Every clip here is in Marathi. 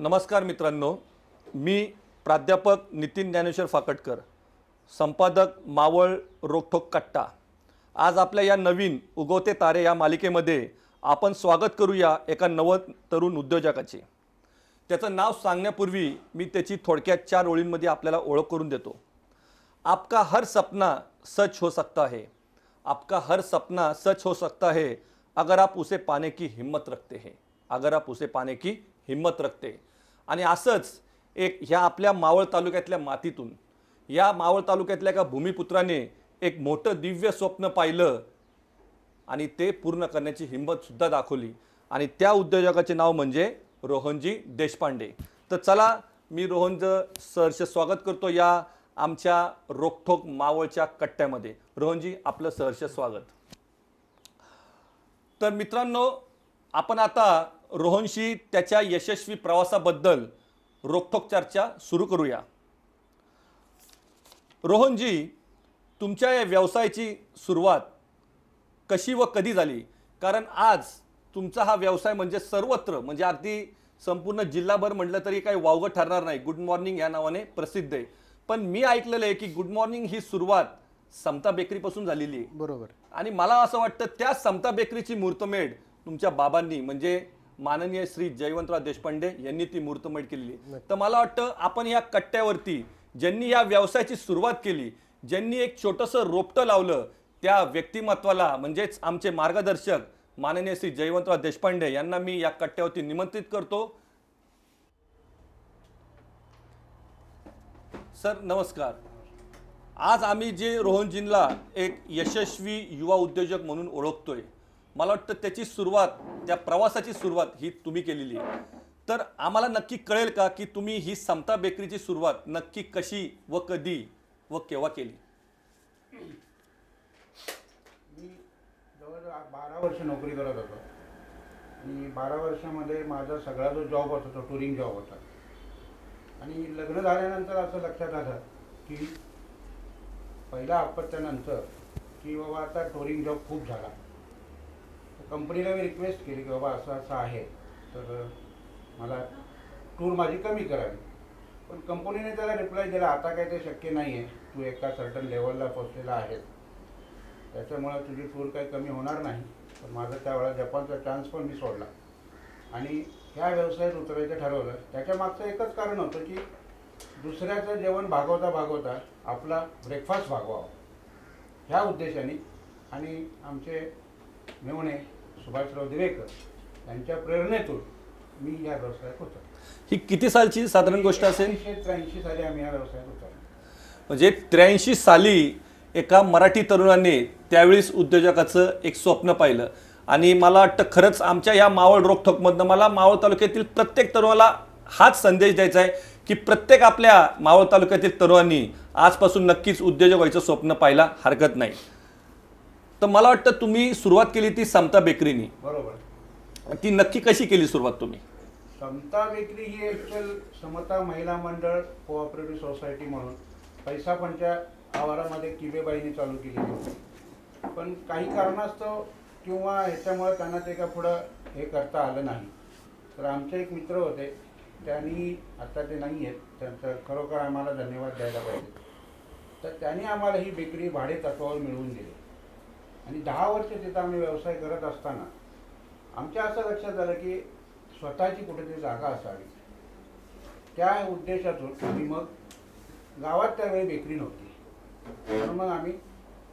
नमस्कार मित्रांनो मी प्राध्यापक नितीन ज्ञानेश्वर फाकटकर संपादक मावळ रोखोक कट्टा आज आपल्या या नवीन उगवते तारे या मालिकेमध्ये आपण स्वागत करूया एका नव तरुण उद्योजकाचे त्याचं नाव सांगण्यापूर्वी मी त्याची थोडक्यात चार ओळींमध्ये आपल्याला ओळख करून देतो आपका हर सपना सच हो सकता है आपका हर सपना सच हो सकता है अगर आप उसे पाने की हिम्मत रखते हैं अगर आप उसे पाने की हिंमत रखते आणि असंच एक ह्या आपल्या मावळ तालुक्यातल्या मातीतून या मावळ तालुक्यातल्या एका भूमिपुत्राने एक मोठं दिव्य स्वप्न पाहिलं आणि ते पूर्ण करण्याची हिंमतसुद्धा दाखवली आणि त्या उद्योजकाचे नाव म्हणजे रोहनजी देशपांडे तर चला मी रोहनचं सहर्ष स्वागत करतो या आमच्या रोखोक मावळच्या कट्ट्यामध्ये रोहनजी आपलं सहर्ष स्वागत तर मित्रांनो आपण आता रोहनशी त्याच्या यशस्वी प्रवासाबद्दल रोखोक चर्चा सुरू करूया रोहनजी तुमच्या या व्यवसायाची सुरुवात कशी व कधी झाली कारण आज तुमचा हा व्यवसाय म्हणजे सर्वत्र म्हणजे अगदी संपूर्ण जिल्हाभर म्हटलं तरी काही वावगं ठरणार नाही गुड मॉर्निंग या नावाने प्रसिद्ध आहे पण मी ऐकलेलं आहे की गुड मॉर्निंग ही सुरुवात समता बेकरीपासून झालेली आहे बरोबर आणि मला असं वाटतं त्या समता बेकरीची मूर्तमेढ तुमच्या बाबांनी म्हणजे माननीय श्री जयवंतराव देशपांडे यांनी ती मूर्तमेढ केलेली तर मला वाटतं आपण या कट्ट्यावरती ज्यांनी या व्यवसायाची सुरुवात केली ज्यांनी एक छोटंसं रोपटं लावलं त्या व्यक्तिमत्वाला म्हणजेच आमचे मार्गदर्शक माननीय श्री जयवंतराव देशपांडे यांना मी या कट्ट्यावरती निमंत्रित करतो सर नमस्कार आज आम्ही जे रोहनजींना एक यशस्वी युवा उद्योजक म्हणून ओळखतोय मला वाटतं त्याची सुरुवात त्या प्रवासाची सुरुवात ही तुम्ही केलेली आहे तर आम्हाला नक्की कळेल का की तुम्ही ही समता बेकरीची सुरुवात नक्की कशी व कधी व केव्हा केली मी जवळजवळ बारा वर्ष नोकरी करत होतो आणि बारा वर्षामध्ये माझा सगळा जो जॉब होता तो टुरिंग जॉब होता आणि लग्न झाल्यानंतर असं लक्षात आलं की पहिल्या अपत्यानंतर की बाबा आता टुरिंग जॉब खूप झाला कंपनीला मी रिक्वेस्ट केली की बाबा असं असं आहे तर मला टूर माझी कमी करावी पण कंपनीने त्याला रिप्लाय दिला आता काय ते शक्य नाही आहे तू एका सर्टन लेवलला पोचलेला आहेस त्याच्यामुळं तुझी टूर काही कमी होणार नाही पण माझा त्यावेळेला जपानचा चान्स पण मी सोडला आणि ह्या व्यवसायात उतरायचं ठरवलं त्याच्या मागचं एकच कारण होतं की दुसऱ्याचं जेवण भागवता भागवता आपला ब्रेकफास्ट भागवावा ह्या उद्देशाने आणि आमचे मेवणे सुभाषराव दिवेकर यांच्या प्रेरणेतून मी या व्यवसायात होतो ही किती सालची साधारण गोष्ट असेल त्र्याऐंशी साली आम्ही या व्यवसायात होतो म्हणजे त्र्याऐंशी साली एका मराठी तरुणाने त्यावेळीस उद्योजकाचं एक स्वप्न पाहिलं आणि मला वाटतं खरंच आमच्या या मावळ रोखोकमधनं मला मावळ तालुक्यातील प्रत्येक तरुणाला हाच संदेश द्यायचा आहे की प्रत्येक आपल्या मावळ तालुक्यातील तरुणांनी आजपासून नक्कीच उद्योजक व्हायचं स्वप्न पाहायला हरकत नाही तर मला वाटतं तुम्ही सुरुवात केली ती समता बेकरीनी बरोबर ती नक्की कशी केली सुरुवात तुम्ही समता बेकरी ही ॲक्च्युअल समता महिला मंडळ कोऑपरेटिव्ह सोसायटी म्हणून पैसा पणच्या आवारामध्ये किबेबाईने चालू केलेली होती पण काही कारणास्तव किंवा ह्याच्यामुळे त्यांना ते का पुढं हे करता आलं नाही तर आमचे एक मित्र होते त्यांनी आता ते नाही आहेत त्यांचं खरोखर आम्हाला धन्यवाद द्यायला पाहिजे तर त्यांनी आम्हाला ही बेकरी भाडे तत्वावर मिळवून दिली आणि दहा वर्ष तिथं आम्ही व्यवसाय करत असताना आमच्या असं लक्षात झालं की स्वतःची कुठेतरी जागा असावी त्या उद्देशातून आम्ही मग गावात त्यावेळी बेकरी नव्हती म्हणून मग आम्ही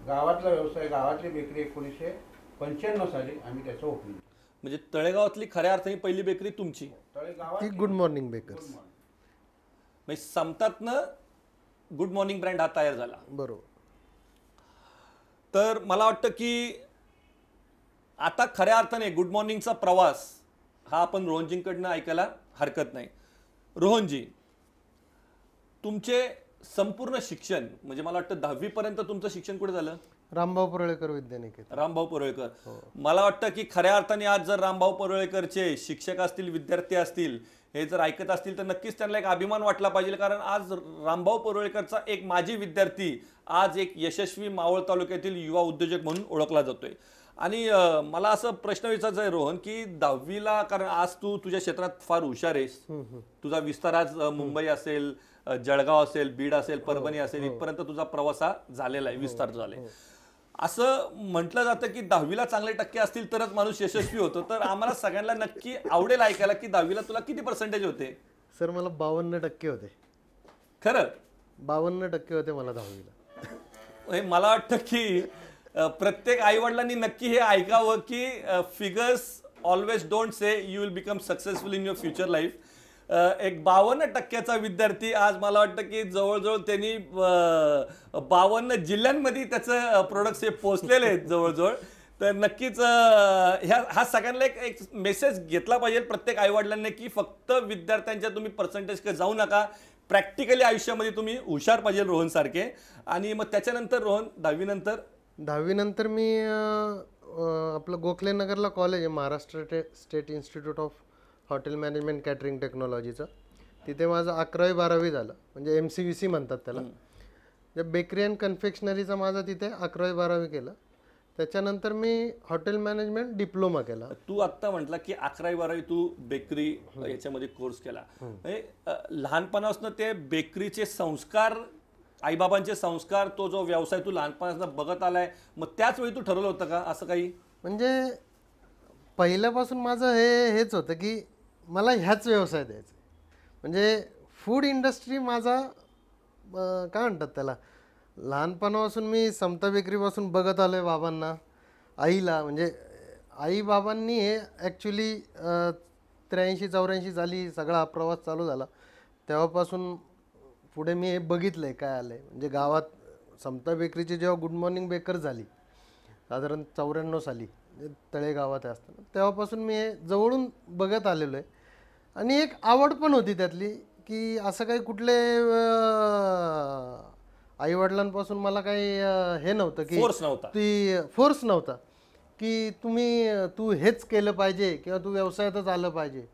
गावातला व्यवसाय गावातली बेकरी एकोणीसशे पंच्याण्णव साली आम्ही त्याचं ओपनिंग म्हणजे तळेगावातली खऱ्या अर्थाने पहिली बेकरी तुमची तळेगावात गुड मॉर्निंग बेकर म्हणजे ना गुड मॉर्निंग ब्रँड हा तयार झाला बरोबर तर मला वाटतं की आता खऱ्या अर्थाने गुड मॉर्निंगचा प्रवास हा आपण रोहनजींकडनं ऐकायला हरकत नाही रोहनजी तुमचे संपूर्ण शिक्षण म्हणजे मला वाटतं पर्यंत तुमचं शिक्षण कुठे झालं रामभाऊ परळेकर विद्यानिकेतन रामभाऊ परळेकर हो. मला वाटतं की खऱ्या अर्थाने आज जर रामभाऊ परळेकरचे शिक्षक असतील विद्यार्थी असतील हे जर ऐकत असतील तर नक्कीच त्यांना एक अभिमान वाटला पाहिजे कारण आज रामभाऊ परुळेकरचा एक माजी विद्यार्थी आज एक यशस्वी मावळ तालुक्यातील युवा उद्योजक म्हणून ओळखला जातोय आणि मला असं प्रश्न विचारायचा आहे रोहन की दहावीला कारण आज तू तुझ्या क्षेत्रात फार हुशार आहेस तुझा विस्तार आज मुंबई असेल जळगाव असेल बीड असेल हो, परभणी असेल हो. इथपर्यंत तुझा प्रवास हा झालेला आहे हो, विस्तार झालाय असं म्हटलं जातं की दहावीला चांगले टक्के असतील तरच माणूस यशस्वी होतो तर आम्हाला सगळ्यांना नक्की आवडेल ऐकायला की दहावीला तुला किती पर्सेंटेज होते सर मला बावन्न टक्के होते खरं बावन्न टक्के होते मला दहावीला मला वाटतं की प्रत्येक आईवडिलांनी नक्की हे ऐकावं की figures always don't say you will become successful in your future life एक बावन्न टक्क्याचा विद्यार्थी आज मला वाटतं की जवळजवळ त्यांनी बावन्न जिल्ह्यांमध्ये त्याचं प्रोडक्ट्स हे पोचलेले आहेत जवळजवळ तर नक्कीच ह्या हा सगळ्यांना एक एक मेसेज घेतला पाहिजे प्रत्येक आईवडिलांनी की फक्त विद्यार्थ्यांच्या तुम्ही का जाऊ नका प्रॅक्टिकली आयुष्यामध्ये तुम्ही हुशार पाहिजे रोहनसारखे आणि मग त्याच्यानंतर रोहन दहावीनंतर दहावीनंतर मी आपलं गोखले नगरला कॉलेज आहे Maharashtra state institute of hotel management catering टेक्नॉलॉजीचं तिथे माझं अकरावी बारावी झालं म्हणजे एम सी व्ही सी म्हणतात त्याला जे म्हणजे बेकरी अँड कन्फेक्शनरीचा माझा तिथे अकरावी बारावी केलं त्याच्यानंतर मी हॉटेल मॅनेजमेंट डिप्लोमा केला तू आत्ता म्हटला की अकरावी बारावी तू बेकरी याच्यामध्ये कोर्स केला म्हणजे, लहानपणापासून ते बेकरीचे संस्कार आईबाबांचे संस्कार तो जो व्यवसाय तू लहानपणापासून बघत आलाय मग त्याच वेळी तू ठरवलं होतं का असं काही म्हणजे पहिल्यापासून माझं हे हेच होतं की मला ह्याच व्यवसाय द्यायचा म्हणजे फूड इंडस्ट्री माझा काय म्हणतात त्याला लहानपणापासून मी समता बेकरीपासून बघत आलो आहे बाबांना आईला म्हणजे आई बाबांनी हे ॲक्च्युली त्र्याऐंशी चौऱ्याऐंशी झाली सगळा प्रवास चालू झाला तेव्हापासून पुढे मी हे बघितलं आहे काय आलं आहे म्हणजे गावात समता बेकरीची जेव्हा गुड मॉर्निंग बेकर झाली साधारण चौऱ्याण्णव साली तळेगावात असताना तेव्हापासून मी हे जवळून बघत आलेलो आहे आणि एक आवड पण होती त्यातली की असं काही कुठले आईवडिलांपासून मला काही हे नव्हतं की फोर्स नव्हता ती फोर्स नव्हता की तुम्ही तू हेच केलं पाहिजे किंवा तू व्यवसायातच आलं पाहिजे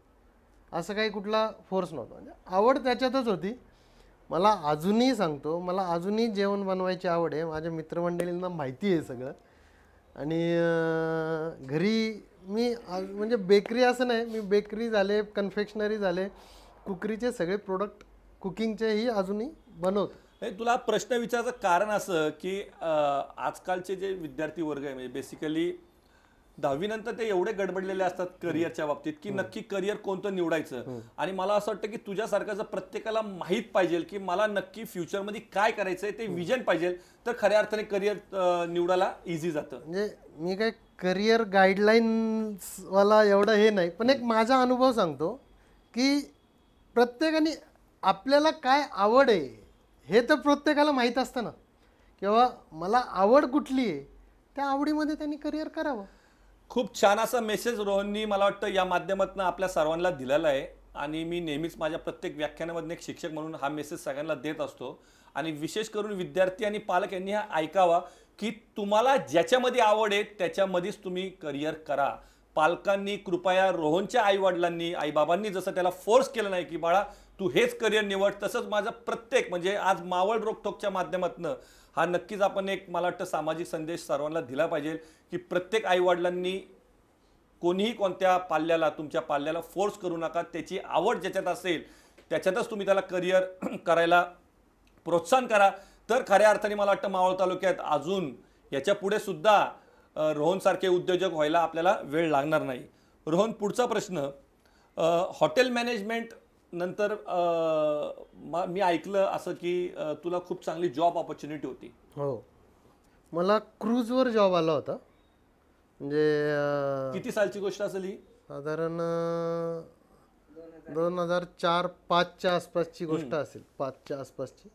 असं काही कुठला फोर्स नव्हता म्हणजे आवड त्याच्यातच होती मला अजूनही सांगतो मला अजूनही जेवण बनवायची आवड आहे माझ्या मित्रमंडळींना माहिती आहे सगळं आणि घरी मी म्हणजे बेकरी असं नाही मी बेकरी झाले कन्फेक्शनरी झाले कुकरीचे सगळे प्रोडक्ट कुकिंगचेही अजूनही बनवतो नाही तुला प्रश्न विचारायचं कारण असं की आजकालचे जे विद्यार्थी वर्ग आहे म्हणजे बेसिकली दहावीनंतर ते एवढे गडबडलेले असतात करिअरच्या बाबतीत की नक्की करिअर कोणतं निवडायचं आणि मला असं वाटतं की तुझ्यासारखं जर प्रत्येकाला माहीत पाहिजे की मला नक्की फ्युचरमध्ये काय करायचंय ते विजन पाहिजे तर खऱ्या अर्थाने करिअर निवडायला इझी जातं म्हणजे मी काय करिअर गाईडलाईन्सवाला एवढं हे नाही पण एक माझा अनुभव सांगतो की प्रत्येकाने आपल्याला काय आवड आहे हे तर प्रत्येकाला माहीत असतं ना किंवा मला आवड कुठली आहे त्या आवडीमध्ये त्यांनी करिअर करावं खूप छान असा मेसेज रोहननी मला वाटतं या माध्यमातून आपल्या सर्वांना दिलेला आहे आणि मी नेहमीच माझ्या प्रत्येक व्याख्यानामधून एक शिक्षक म्हणून हा मेसेज सगळ्यांना देत असतो आणि विशेष करून विद्यार्थी आणि पालक यांनी हा ऐकावा की तुम्हाला ज्याच्यामध्ये आवड आहे त्याच्यामध्येच तुम्ही करिअर करा पालकांनी कृपया रोहनच्या आईवडिलांनी आईबाबांनी जसं त्याला फोर्स केलं नाही की बाळा तू हेच करिअर निवड तसंच माझं प्रत्येक म्हणजे आज मावळ रोकटोकच्या माध्यमातून हा नक्कीच आपण एक मला वाटतं सामाजिक संदेश सर्वांना दिला पाहिजे की प्रत्येक आईवडिलांनी कोणीही कोणत्या पाल्याला तुमच्या पाल्याला फोर्स करू नका त्याची आवड ज्याच्यात असेल त्याच्यातच तुम्ही त्याला करिअर करायला प्रोत्साहन करा तर खऱ्या अर्थाने मला वाटतं मावळ तालुक्यात अजून याच्या पुढे सुद्धा रोहनसारखे उद्योजक व्हायला आपल्याला वेळ लागणार नाही रोहन पुढचा प्रश्न हॉटेल मॅनेजमेंट नंतर मी ऐकलं असं की तुला खूप चांगली जॉब ऑपॉर्च्युनिटी होती हो मला क्रूजवर जॉब आला होता म्हणजे किती सालची गोष्ट असेल ही साधारण दोन हजार चार पाचच्या आसपासची गोष्ट असेल पाचच्या आसपासची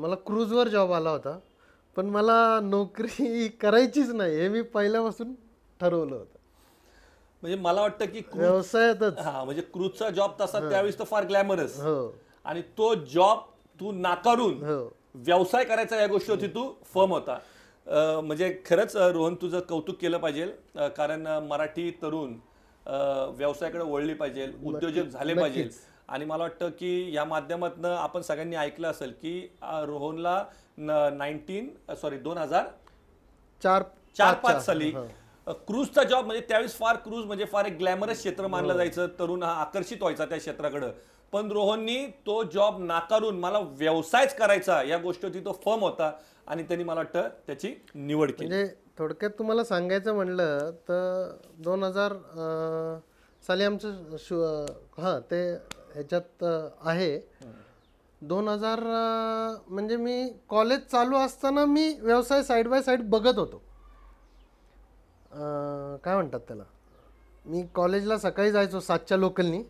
मला क्रूजवर जॉब आला होता पण मला नोकरी करायचीच नाही हे मी पहिल्यापासून ठरवलं होतं म्हणजे मला वाटतं की व्यवसायातच हा म्हणजे क्रूजचा जॉब तसा त्यावेळेस तो फार ग्लॅमरस हो. आणि तो जॉब तू नाकारून हो. व्यवसाय करायचा या गोष्टी होती तू फर्म होता म्हणजे खरंच रोहन तुझं कौतुक केलं पाहिजे कारण मराठी तरुण व्यवसायाकडे वळली पाहिजे उद्योजक झाले पाहिजे आणि मला वाटतं की या माध्यमातन आपण सगळ्यांनी ऐकलं असेल की रोहनला नाईन्टीन सॉरी दोन हजार चार चार पाच साली हो. क्रूजचा जॉब म्हणजे त्यावेळेस फार क्रूज म्हणजे फार एक ग्लॅमरस क्षेत्र मानलं हो. जायचं तरुण हा आकर्षित व्हायचा त्या क्षेत्राकडं पण रोहननी तो जॉब नाकारून मला व्यवसायच करायचा या गोष्टीवरती तो फर्म होता आणि त्यांनी मला वाटतं त्याची निवड केली म्हणजे थोडक्यात तुम्हाला सांगायचं म्हणलं तर दोन हजार साली आमचं शु हां ते ह्याच्यात आहे दोन हजार म्हणजे मी कॉलेज चालू असताना मी व्यवसाय साईड बाय साईड बघत होतो काय म्हणतात त्याला मी कॉलेजला सकाळी जायचो सातच्या लोकलनी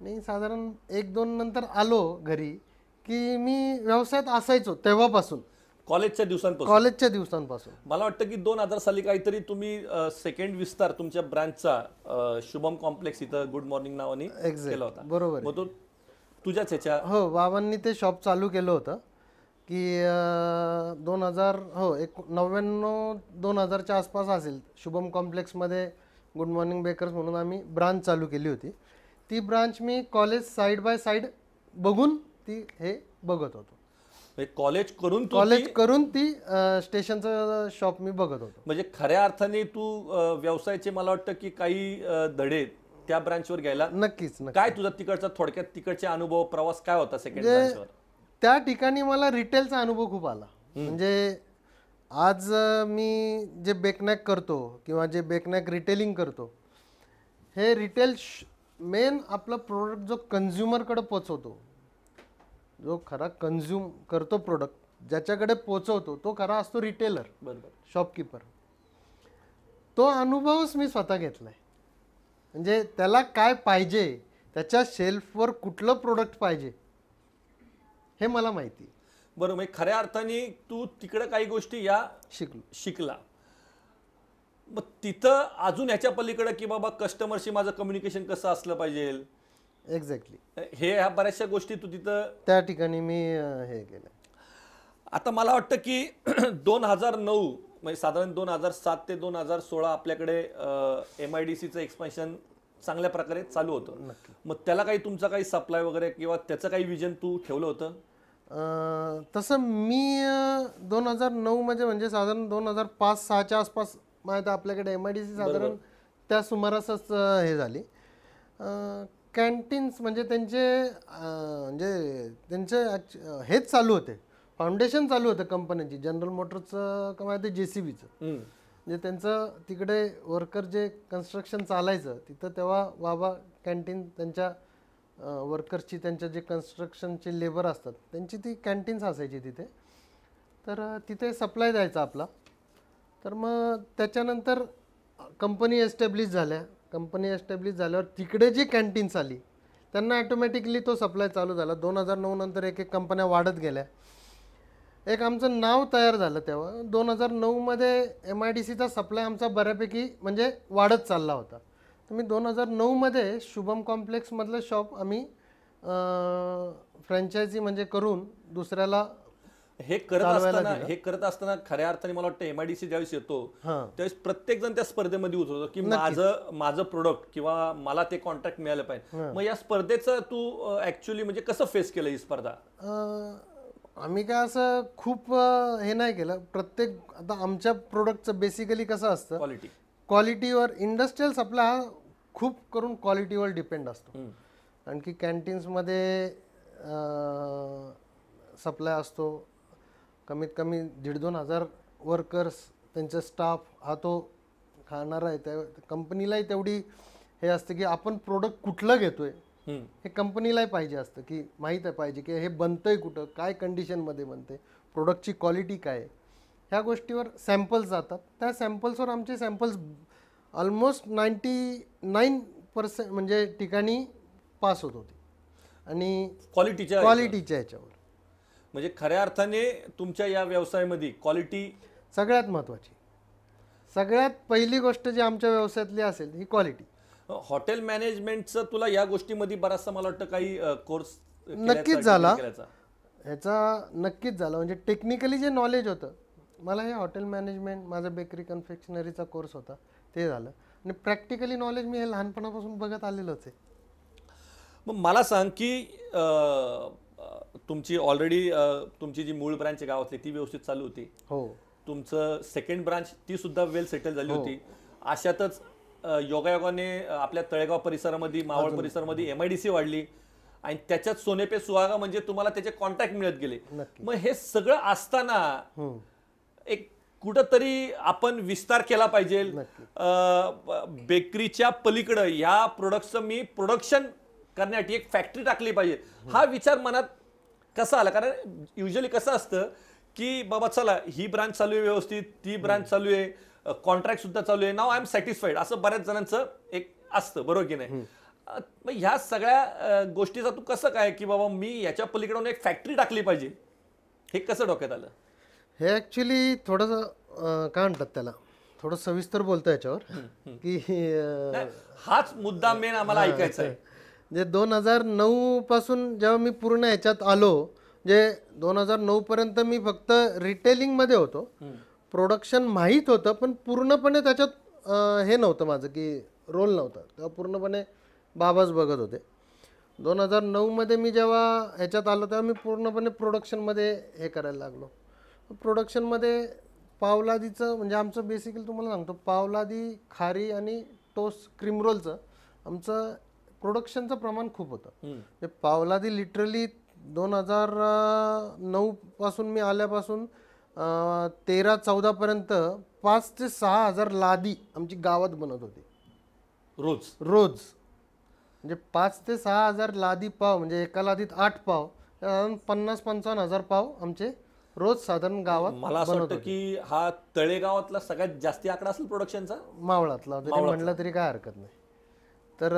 मी साधारण एक दोन नंतर आलो घरी की मी व्यवसायात असायचो तेव्हापासून कॉलेजच्या दिवसांपासून कॉलेजच्या दिवसांपासून मला वाटतं की दोन हजार साली काहीतरी तुम्ही सेकंड विस्तार तुमच्या ब्रांचचा शुभम कॉम्प्लेक्स इथं गुड मॉर्निंग नावाने केला होता बरोबर तुझ्याच ह्याच्या हो बाबांनी ते शॉप चालू केलं होतं की दोन हजार हो एक नव्याण्णव दोन हजारच्या आसपास असेल शुभम कॉम्प्लेक्समध्ये गुड मॉर्निंग बेकर्स म्हणून आम्ही ब्रांच चालू केली होती ती ब्रांच मी कॉलेज साईड बाय साईड बघून ती हे बघत होतो म्हणजे कॉलेज करून कॉलेज करून ती स्टेशनचं शॉप मी बघत होतो म्हणजे खऱ्या अर्थाने तू व्यवसायाचे मला वाटतं की काही धडे त्या ब्रांचवर घ्यायला नक्कीच काय तुझा तिकडचा थोडक्यात तिकडचे अनुभव प्रवास काय होता सेकंड म्हणजे ब्रांचवर त्या ठिकाणी मला रिटेलचा अनुभव खूप आला म्हणजे आज मी जे बेकनॅक करतो किंवा जे बेकनॅक रिटेलिंग करतो हे रिटेल मेन आपला प्रोडक्ट जो कन्झ्युमरकडे पोचवतो जो खरा कन्झ्युम करतो प्रोडक्ट ज्याच्याकडे पोचवतो तो खरा असतो रिटेलर बरोबर शॉपकीपर तो अनुभवच मी स्वतः घेतला आहे म्हणजे त्याला काय पाहिजे त्याच्या शेल्फवर कुठलं प्रोडक्ट पाहिजे हे मला माहिती बरं म्हणजे खऱ्या अर्थाने तू तिकडं काही गोष्टी या शिकलो शिकला मग तिथं अजून ह्याच्या पलीकडे की बाबा कस्टमरशी माझं कम्युनिकेशन कसं असलं पाहिजे एक्झॅक्टली हे ह्या बऱ्याचशा गोष्टी तू तिथं त्या ठिकाणी मी हे केलं आता मला वाटतं की दोन हजार नऊ म्हणजे साधारण दोन हजार सात ते दोन हजार सोळा आपल्याकडे एम आय डी सीचं एक्सपान्शन चांगल्या प्रकारे चालू होतं मग त्याला काही तुमचा काही सप्लाय वगैरे किंवा त्याचं काही विजन तू ठेवलं होतं तसं मी दोन हजार नऊमध्ये म्हणजे, म्हणजे साधारण दोन हजार पाच सहाच्या आसपास माहिती आपल्याकडे एम आय डी सी साधारण त्या सुमारासच हे झाली कॅन्टीन्स म्हणजे त्यांचे म्हणजे त्यांचे हेच चालू होते फाउंडेशन चालू होतं कंपनीची जनरल मोटर्सचं का माहिती जे सी बीचं म्हणजे त्यांचं तिकडे वर्कर जे कन्स्ट्रक्शन चालायचं तिथं तेव्हा बाबा कॅन्टीन त्यांच्या वर्कर्सची त्यांच्या जे कन्स्ट्रक्शनचे लेबर असतात त्यांची ती कॅन्टीन्स असायची तिथे तर तिथे सप्लाय द्यायचा आपला तर मग त्याच्यानंतर कंपनी एस्टॅब्लिश झाल्या कंपनी एस्टॅब्लिश झाल्यावर तिकडे जी कॅन्टीन्स आली त्यांना ॲटोमॅटिकली तो सप्लाय चालू झाला दोन हजार नऊ नंतर एक एक कंपन्या वाढत गेल्या एक आमचं नाव तयार झालं तेव्हा दोन हजार नऊमध्ये एम आय डी सीचा सप्लाय आमचा बऱ्यापैकी म्हणजे वाढत चालला होता तर मी दोन हजार नऊमध्ये शुभम कॉम्प्लेक्समधलं शॉप आम्ही फ्रँचायझी म्हणजे करून दुसऱ्याला हे करत असताना हे करत असताना खऱ्या अर्थाने मला वाटतं एमआयडीसी ज्यावेळेस येतो त्यावेळेस प्रत्येक जण त्या स्पर्धेमध्ये उतरतो की माझं माझं प्रोडक्ट किंवा मला ते कॉन्ट्रॅक्ट मिळालं पाहिजे मग या स्पर्धेचं तू ऍक्च्युली म्हणजे कसं फेस केलं ही स्पर्धा आम्ही काय असं खूप हे नाही केलं प्रत्येक आता आमच्या प्रोडक्टचं बेसिकली कसं असतं क्वालिटी क्वालिटीवर इंडस्ट्रियल्स सप्लाय हा खूप करून क्वालिटीवर डिपेंड असतो आणखी कॅन्टीन्समध्ये सप्लाय असतो कमीत कमी दीड दोन हजार वर्कर्स त्यांचा स्टाफ हा तो खाणारा आहे त्या कंपनीलाही तेवढी हे असतं की आपण प्रोडक्ट कुठलं घेतोय हे कंपनीलाही पाहिजे असतं की माहीत आहे पाहिजे की हे बनतंय कुठं काय कंडिशनमध्ये बनते प्रोडक्टची क्वालिटी काय ह्या गोष्टीवर सॅम्पल्स जातात त्या सॅम्पल्सवर आमचे samples almost ninety nine percent म्हणजे ठिकाणी पास होत होती आणि क्वालिटीच्या क्वालिटीच्या ह्याच्यावर म्हणजे खऱ्या अर्थाने तुमच्या या व्यवसायामध्ये क्वालिटी सगळ्यात महत्त्वाची सगळ्यात पहिली गोष्ट जी आमच्या व्यवसायातली असेल ही क्वालिटी हॉटेल मॅनेजमेंटचं तुला या गोष्टीमध्ये बराचसा मला वाटतं काही कोर्स नक्कीच झाला ह्याचा नक्कीच झाला म्हणजे टेक्निकली जे नॉलेज होतं मला हे हॉटेल मॅनेजमेंट माझा बेकरी कन्फेक्शनरीचा कोर्स होता ते झालं आणि प्रॅक्टिकली नॉलेज मी हे लहानपणापासून बघत आलेलंच आहे मग मला सांग की तुमची ऑलरेडी तुमची जी मूळ ब्रांच गाव होती ती व्यवस्थित चालू होती हो तुमचं सेकंड ब्रांच ती सुद्धा वेल सेटल झाली हो. होती अशातच योगायोगाने आपल्या तळेगाव परिसरामध्ये मावळ परिसरामध्ये एमआयडीसी वाढली आणि त्याच्यात सोनेपे सुहागा म्हणजे तुम्हाला त्याचे कॉन्टॅक्ट मिळत गेले मग हे सगळं असताना एक कुठंतरी आपण विस्तार केला पाहिजे बेकरीच्या पलीकडं या प्रोडक्टचं मी प्रोडक्शन करण्यासाठी एक फॅक्टरी टाकली पाहिजे हा विचार मनात कसा आला कारण युजली कसं असतं की बाबा चला ही ब्रांच चालू आहे व्यवस्थित ती ब्रांच चालू आहे कॉन्ट्रॅक्ट सुद्धा चालू आहे नाव आय एम सॅटिस्फाईड असं बऱ्याच जणांचं एक असतं बरोबर की नाही मग ह्या सगळ्या गोष्टीचा तू कसं काय की बाबा मी याच्या पलीकडून एक फॅक्टरी टाकली पाहिजे हे कसं डोक्यात आलं हे ॲक्च्युली थोडंसं काय म्हणतात त्याला थोडं सविस्तर बोलतो याच्यावर की हाच मुद्दा मेन आम्हाला ऐकायचा आहे जे दोन हजार नऊ पासून जेव्हा मी पूर्ण याच्यात आलो जे दोन हजार नऊ पर्यंत मी फक्त रिटेलिंग मध्ये होतो प्रोडक्शन माहीत होतं पण पूर्णपणे त्याच्यात हे नव्हतं माझं की रोल नव्हता तेव्हा पूर्णपणे बाबाच बघत होते दोन हजार नऊमध्ये मी जेव्हा ह्याच्यात आलो तेव्हा मी पूर्णपणे प्रोडक्शनमध्ये हे करायला लागलो प्रोडक्शनमध्ये पावलादीचं म्हणजे आमचं बेसिकली तुम्हाला सांगतो पावलादी खारी आणि टोस क्रिमरोलचं आमचं प्रोडक्शनचं प्रमाण खूप होतं म्हणजे पावलादी लिटरली दोन हजार नऊपासून मी आल्यापासून तेरा चौदापर्यंत पाच ते सहा हजार लादी आमची गावात बनत होती रोज रोज म्हणजे पाच ते सहा हजार लादी पाव म्हणजे एका लादीत आठ पाव पन्नास पंचावन्न हजार पाव आमचे रोज साधारण गावात मला असं वाटतं की हा तळेगावातला सगळ्यात जास्ती आकडा असेल प्रोडक्शनचा मावळातला जरी म्हटलं तरी काय हरकत नाही तर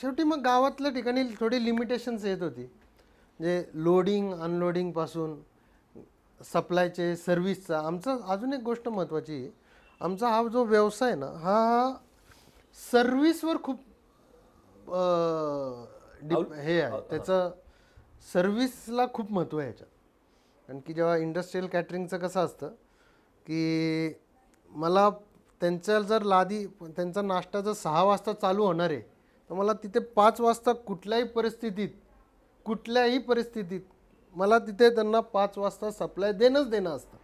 शेवटी मग गावातल्या ठिकाणी थोडी लिमिटेशन्स येत होती म्हणजे लोडिंग अनलोडिंगपासून सप्लायचे सर्व्हिसचा आमचा अजून एक गोष्ट महत्त्वाची आहे आमचा हा जो व्यवसाय ना हा सर्व्हिसवर खूप हे आहे त्याचं सर्व्हिसला खूप महत्त्व आहे ह्याच्यात कारण की जेव्हा इंडस्ट्रीयल कॅटरिंगचं कसं असतं की मला त्यांच्या जर लादी त्यांचा नाश्ता जर सहा वाजता चालू होणार आहे तर मला तिथे पाच वाजता कुठल्याही परिस्थितीत कुठल्याही परिस्थितीत मला तिथे त्यांना पाच वाजता सप्लाय देणंच देणं असतं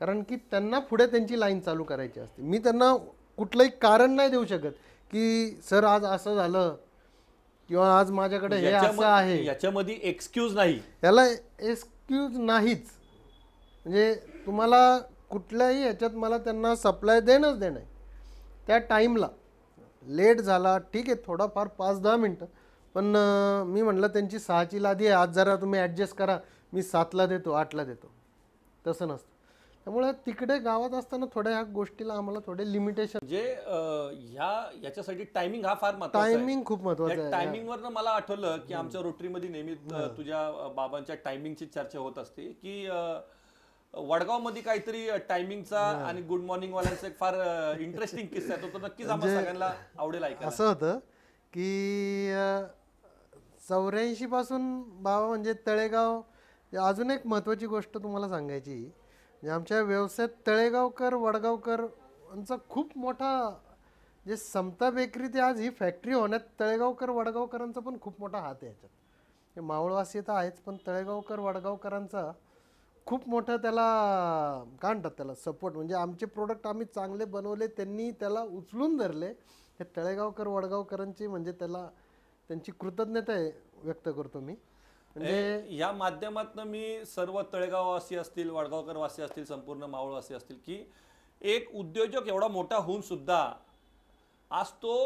कारण की त्यांना पुढे त्यांची लाईन चालू करायची असते मी त्यांना कुठलंही कारण नाही देऊ शकत की सर आज असं झालं किंवा आज माझ्याकडे हे असं आहे याच्यामध्ये एक्सक्यूज नाही याला एक्स एक्सक्यूज नाहीच म्हणजे तुम्हाला कुठल्याही ह्याच्यात मला त्यांना सप्लाय देणंच देणं आहे त्या टाईमला लेट झाला ठीक आहे थोडाफार पाच दहा मिनटं पण मी म्हटलं त्यांची सहाची लादी आहे आज जरा तुम्ही ॲडजस्ट करा मी सातला देतो आठला देतो तसं नसतं त्यामुळे तिकडे गावात असताना थोड्या ह्या गोष्टीला आम्हाला थोडे लिमिटेशन जे म्हणजे, ह्या याच्यासाठी टायमिंग हा फार टायमिंग खूप महत्वाचा म्हणजे आहे टायमिंग वर मला आठवलं की आमच्या रोटरीमध्ये नेहमी तुझ्या बाबांच्या टायमिंगची चर्चा होत असते की वडगाव मध्ये काहीतरी टायमिंगचा आणि गुड मॉर्निंग वाल्यांचा एक फार इंटरेस्टिंग किस्सा आहे तो नक्कीच आम्हाला म्हणजे सगळ्यांना आवडेल ऐकायला असं होतं की चौऱ्याऐंशी पासून बाबा म्हणजे तळेगाव अजून एक महत्वाची गोष्ट तुम्हाला सांगायची म्हणजे आमच्या व्यवसायात तळेगावकर वडगावकर यांचा खूप मोठा जे समता बेकरी ते आज ही फॅक्टरी होण्यात तळेगावकर वडगावकरांचा पण खूप मोठा हात आहे याच्यात हे मावळवासी तर आहेच पण तळेगावकर वडगावकरांचा खूप मोठा त्याला काय म्हणतात त्याला सपोर्ट म्हणजे आमचे प्रोडक्ट आम्ही चांगले बनवले त्यांनी त्याला उचलून धरले हे तळेगावकर वडगावकरांची म्हणजे त्याला त्यांची कृतज्ञता व्यक्त करतो मी म्हणजे या माध्यमातून मी सर्व तळेगाववासी असतील वाडगावकरवासी असतील संपूर्ण मावळवासी असतील की एक उद्योजक एवढा मोठा होऊन सुद्धा आज तो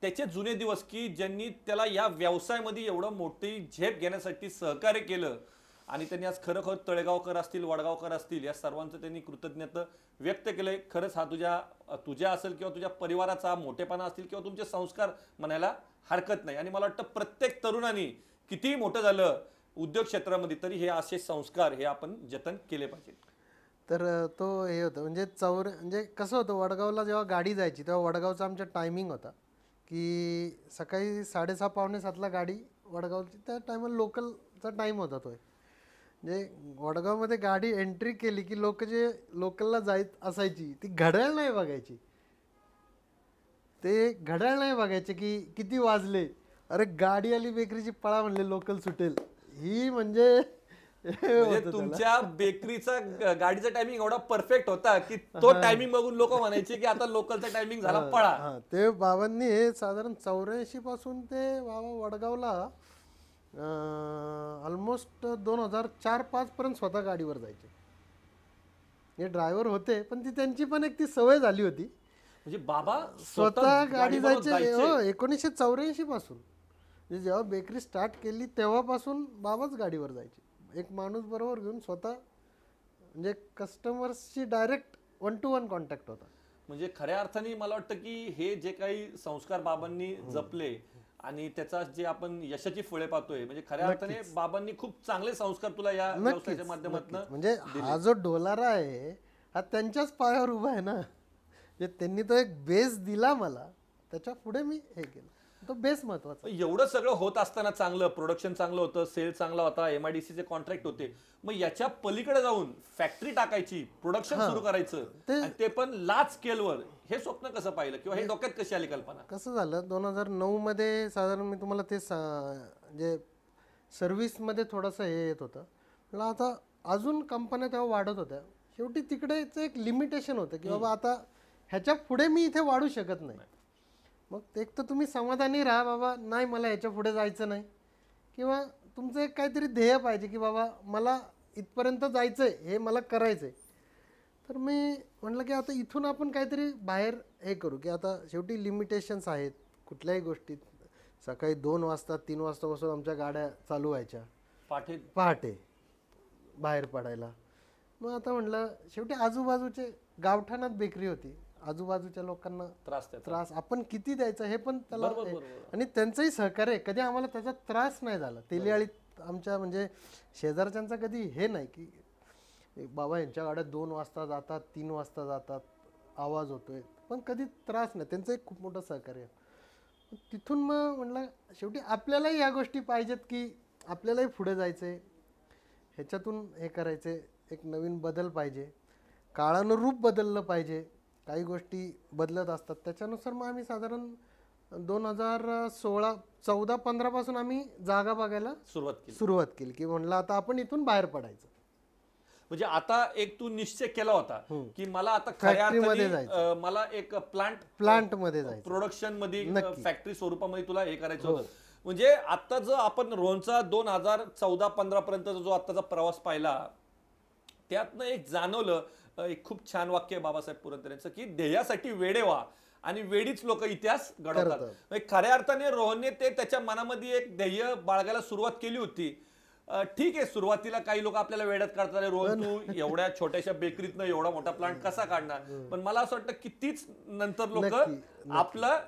त्याचे जुने दिवस की ज्यांनी त्याला या व्यवसायामध्ये एवढं मोठी झेप घेण्यासाठी सहकार्य केलं आणि त्यांनी आज खरोखर तळेगावकर असतील वडगावकर असतील या सर्वांचं त्यांनी कृतज्ञता व्यक्त केलंय खरंच हा तुझ्या तुझ्या असेल किंवा तुझ्या परिवाराचा मोठेपणा असतील किंवा तुमचे संस्कार म्हणायला हरकत नाही आणि मला वाटतं प्रत्येक तरुणांनी कितीही मोठं झालं उद्योग क्षेत्रामध्ये तरी हे असे संस्कार हे आपण जतन केले पाहिजे तर तो हे होतं म्हणजे चौर म्हणजे कसं होतं वडगावला जेव्हा गाडी जायची तेव्हा वडगावचा आमचा टायमिंग होता की सकाळी साडेसहा पावणे सातला गाडी वडगावची त्या टायमाला लोकलचा टाईम होता तो म्हणजे वडगावमध्ये गाडी एंट्री केली की लोक जे लोकलला जायत असायची ती घड्याळ नाही बघायची ते घड्याळ नाही बघायचे की किती वाजले अरे गाडी आली बेकरीची पळा म्हणले लोकल सुटेल ही म्हणजे, म्हणजे तुमच्या बेकरीचा गाडीचा टायमिंग एवढा परफेक्ट होता की तो टायमिंग बघून लोक म्हणायचे की आता लोकलचा टायमिंग झाला पळा ते बाबांनी साधारण चौऱ्याऐंशी पासून ते बाबा वडगावला ऑलमोस्ट दोन हजार चार पाच पर्यंत स्वतः गाडीवर जायचे हे ड्रायव्हर होते पण ती त्यांची पण एक ती सवय झाली होती म्हणजे बाबा स्वतः गाडी जायचे हो, एकोणीसशे चौऱ्याऐंशी पासून म्हणजे जेव्हा बेकरी स्टार्ट केली तेव्हापासून बाबाच गाडीवर जायची एक माणूस बरोबर घेऊन स्वतः म्हणजे कस्टमर्सची direct one to one contact होता म्हणजे खऱ्या अर्थाने मला वाटतं की हे जे काही संस्कार बाबांनी जपले आणि त्याचा जे आपण यशाची फुळे पाहतोय म्हणजे खऱ्या अर्थाने बाबांनी खूप चांगले संस्कार तुला या व्यवसायाच्या माध्यमातून म्हणजे हा जो डोलारा आहे हा त्यांच्याच पायावर उभा आहे ना त्यांनी तो एक बेस दिला मला त्याच्या पुढे मी हे केलं तो बेस महत्वाचा एवढं सगळं होत असताना चांगलं प्रोडक्शन चांगलं होतं सेल चांगला होता एमआयडीसीचे कॉन्ट्रॅक्ट होते मग याच्या पलीकडे जाऊन फॅक्टरी टाकायची प्रोडक्शन सुरू करायचं ते पण लाच स्केलवर हे स्वप्न कसं पाहिलं किंवा हे डोक्यात कशी आली कल्पना कसं झालं दोन हजार नऊ मध्ये साधारण मी तुम्हाला ते जे मध्ये थोडस हे येत होतं मला आता अजून कंपन्या तेव्हा वाढत होत्या शेवटी तिकडेच एक लिमिटेशन होतं की बाबा आता ह्याच्या पुढे मी इथे वाढू शकत नाही मग एक तर तुम्ही समाधानी राहा बाबा नाही मला याच्या पुढे जायचं नाही किंवा तुमचं एक काहीतरी ध्येय पाहिजे की बाबा मला इथपर्यंत जायचं आहे हे मला करायचं आहे तर मी म्हटलं की आता इथून आपण काहीतरी बाहेर हे करू की आता शेवटी लिमिटेशन्स आहेत कुठल्याही गोष्टीत सकाळी दोन वाजता तीन वाजतापासून आमच्या गाड्या चालू व्हायच्या पाठे पहाटे बाहेर पडायला मग आता म्हटलं शेवटी आजूबाजूचे गावठाणात बेकरी होती आजूबाजूच्या लोकांना त्रास त्रास आपण किती द्यायचा हे पण त्याला आणि त्यांचंही सहकार्य कधी आम्हाला त्याचा त्रास नाही झाला तेलियाळी आमच्या म्हणजे शेजारच्यांचा कधी हे नाही की बाबा यांच्या गाड्या दोन वाजता जातात तीन वाजता जातात आवाज होतोय पण कधी त्रास नाही त्यांचं एक खूप मोठं सहकार्य तिथून मग म्हटलं शेवटी आपल्यालाही या गोष्टी पाहिजेत की आपल्यालाही पुढे जायचंय ह्याच्यातून हे करायचे एक नवीन बदल पाहिजे काळानुरूप बदललं पाहिजे काही गोष्टी बदलत असतात त्याच्यानुसार मग आम्ही साधारण दोन हजार सोळा चौदा पासून आम्ही जागा बघायला सुरुवात केली सुरुवात केली की म्हणलं आता आपण इथून बाहेर पडायचं म्हणजे आता एक तू निश्चय केला होता की मला आता खऱ्या अर्थाने मला एक प्लांट प्लांट मध्ये प्रोडक्शन मध्ये फॅक्टरी स्वरूपामध्ये तुला हे करायचं होतं हो. म्हणजे आता जो आपण रोनचा दोन हजार चौदा पंधरा पर्यंत जो आताचा प्रवास पाहिला त्यातनं एक जाणवलं एक खूप छान वाक्य आहे बाबासाहेब पुरंदर यांचं की ध्येयासाठी वेडे व्हा आणि वेळीच लोक इतिहास घडवतात म्हणजे खऱ्या अर्थाने रोहनने ते त्याच्या मनामध्ये एक ध्येय बाळगायला सुरुवात केली होती ठीक आहे सुरुवातीला काही लोक आपल्याला वेळात काढतात रोहन तू एवढ्या छोट्याशा बेकरीतनं एवढा मोठा प्लांट कसा काढणार पण मला असं वाटतं की तीच नंतर लोक आपलं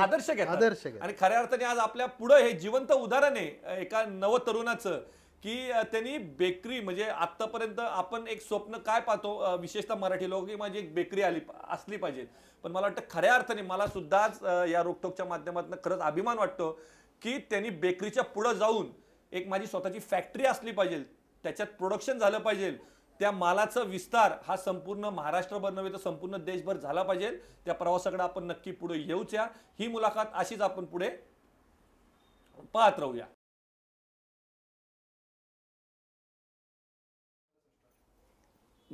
आदर्श घेतात आणि खऱ्या अर्थाने आज आपल्या पुढे हे जिवंत उदाहरण आहे एका नवतरुणाचं की त्यांनी बेकरी म्हणजे आत्तापर्यंत आपण एक स्वप्न काय पाहतो विशेषतः मराठी लोक की माझी एक बेकरी आली असली पाहिजे पण मला वाटतं खऱ्या अर्थाने मला सुद्धाच या रोकटोकच्या माध्यमातून खरंच अभिमान वाटतो की त्यांनी बेकरीच्या पुढं जाऊन एक माझी स्वतःची फॅक्टरी असली पाहिजे त्याच्यात प्रोडक्शन झालं पाहिजे त्या मालाचा विस्तार हा संपूर्ण महाराष्ट्रभर नव्हे तर संपूर्ण देशभर झाला पाहिजे त्या प्रवासाकडे आपण नक्की पुढे येऊच ही मुलाखत अशीच आपण पुढे पाहत राहूया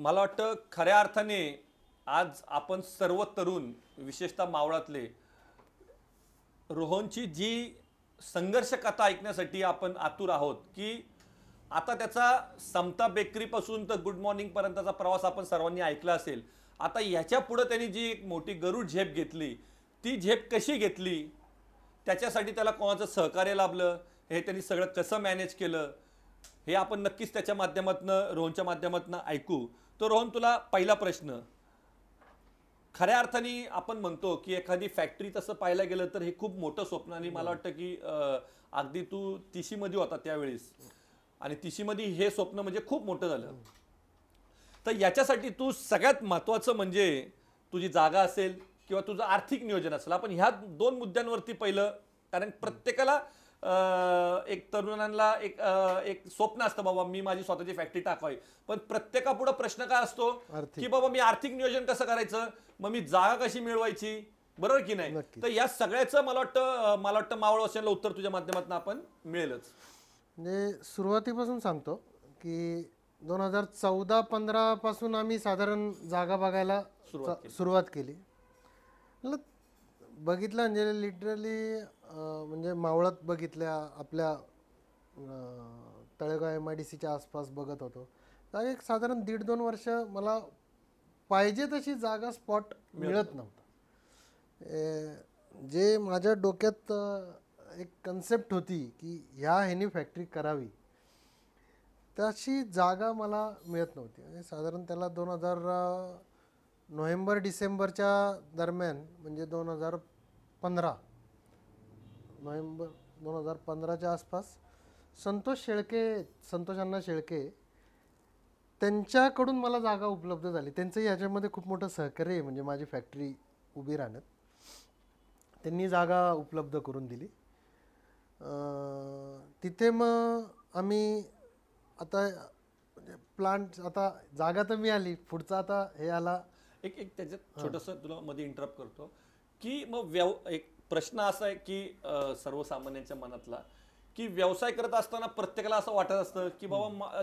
मला वाटतं खऱ्या अर्थाने आज आपण सर्व तरुण विशेषतः मावळातले रोहनची जी संघर्ष कथा ऐकण्यासाठी आपण आतुर आहोत की आता त्याचा समता बेकरीपासून तर गुड मॉर्निंगपर्यंतचा प्रवास आपण सर्वांनी ऐकला असेल आता ह्याच्या पुढं त्यांनी जी एक मोठी गरुड झेप घेतली ती झेप कशी घेतली त्याच्यासाठी त्याला कोणाचं सहकार्य लाभलं हे त्यांनी सगळं कसं मॅनेज केलं हे आपण नक्कीच त्याच्या माध्यमातनं रोहनच्या माध्यमातनं ऐकू तर रोहन तुला पहिला प्रश्न खऱ्या अर्थाने आपण म्हणतो की एखादी फॅक्टरी तसं पाहायला गेलं तर हे खूप मोठं स्वप्न आणि मला वाटतं की अगदी तू मध्ये होता त्यावेळेस आणि मध्ये हे स्वप्न म्हणजे खूप मोठं झालं हो. तर याच्यासाठी तू सगळ्यात महत्वाचं म्हणजे तुझी जागा असेल किंवा तुझं आर्थिक नियोजन असेल आपण ह्या दोन मुद्द्यांवरती पहिलं कारण प्रत्येकाला एक तरुणांना एक एक स्वप्न असतं बाबा मी माझी स्वतःची फॅक्टरी टाकावी पण प्रत्येकापुढे प्रश्न काय असतो की बाबा मी आर्थिक नियोजन कसं करायचं मग मी जागा कशी मिळवायची बरोबर की नाही तर या सगळ्याचं मला वाटतं मला वाटतं मावळ असेल उत्तर तुझ्या माध्यमातून आपण मिळेलच म्हणजे सुरुवातीपासून सांगतो की दोन हजार चौदा पंधरा पासून आम्ही साधारण जागा बघायला सुरुवात केली बघितलं म्हणजे लिटरली म्हणजे मावळत बघितल्या आपल्या तळेगाव एम आय डी सीच्या आसपास बघत होतो तर एक साधारण दीड दोन वर्ष मला पाहिजे तशी जागा स्पॉट मिळत नव्हता जे माझ्या डोक्यात एक कन्सेप्ट होती की ह्या ह्यानी फॅक्टरी करावी तशी जागा मला मिळत नव्हती म्हणजे साधारण त्याला दोन हजार नोव्हेंबर डिसेंबरच्या दरम्यान म्हणजे दोन हजार पंधरा नोव्हेंबर दोन हजार पंधराच्या आसपास संतोष शेळके संतोषांना शेळके त्यांच्याकडून मला जागा उपलब्ध झाली त्यांचंही ह्याच्यामध्ये खूप मोठं सहकार्य आहे म्हणजे माझी फॅक्टरी उभी राहण्यात त्यांनी जागा उपलब्ध करून दिली तिथे मग आम्ही आता म्हणजे प्लांट आता जागा तर मिळाली पुढचा आता हे आला एक एक त्याच्यात छोटंसं तुला मध्ये इंटरप्ट करतो की मग व्यव एक प्रश्न असा आहे की सर्वसामान्यांच्या मनातला की व्यवसाय करत असताना प्रत्येकाला असं वाटत असतं की बाबा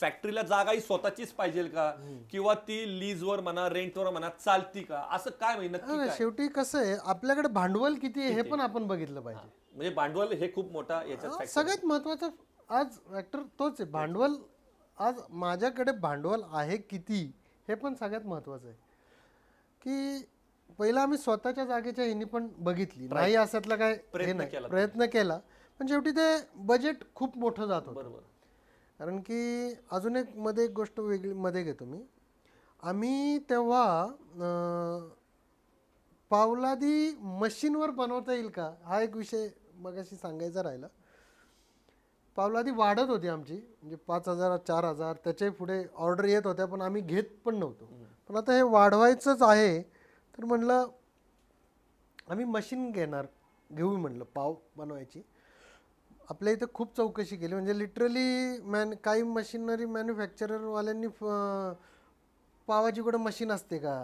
फॅक्टरीला जागा ही स्वतःचीच पाहिजे का किंवा ती लीजवर म्हणा रेंटवर म्हणा चालती का असं काय म्हणजे शेवटी कसं आहे आपल्याकडे भांडवल किती आहे हे पण आपण बघितलं पाहिजे म्हणजे भांडवल हे खूप मोठा याच्यात सगळ्यात महत्वाचा आज फॅक्टर तोच आहे भांडवल आज माझ्याकडे भांडवल आहे किती हे पण सगळ्यात महत्वाचं आहे की पहिला आम्ही स्वतःच्या जागेच्या ह्यांनी पण बघितली नाही असतला काय प्रयत्न केला प्रयत्न केला पण शेवटी ते बजेट खूप मोठं जात होतं कारण की अजून एक मध्ये एक गोष्ट वेगळी मध्ये घेतो मी आम्ही तेव्हा पावलादी मशीनवर बनवता येईल का हा एक विषय मगाशी सांगायचा राहिला पावलादी वाढत होती आमची म्हणजे पाच हजार चार हजार त्याच्याही पुढे ऑर्डर येत होत्या पण आम्ही घेत पण नव्हतो पण आता हे वाढवायचंच आहे तर म्हणलं आम्ही मशीन घेणार घेऊ म्हणलं पाव बनवायची आपल्या इथं खूप चौकशी केली म्हणजे लिटरली मॅन काही मशीनरी मॅन्युफॅक्चररवाल्यांनी पावाची कुठं मशीन असते का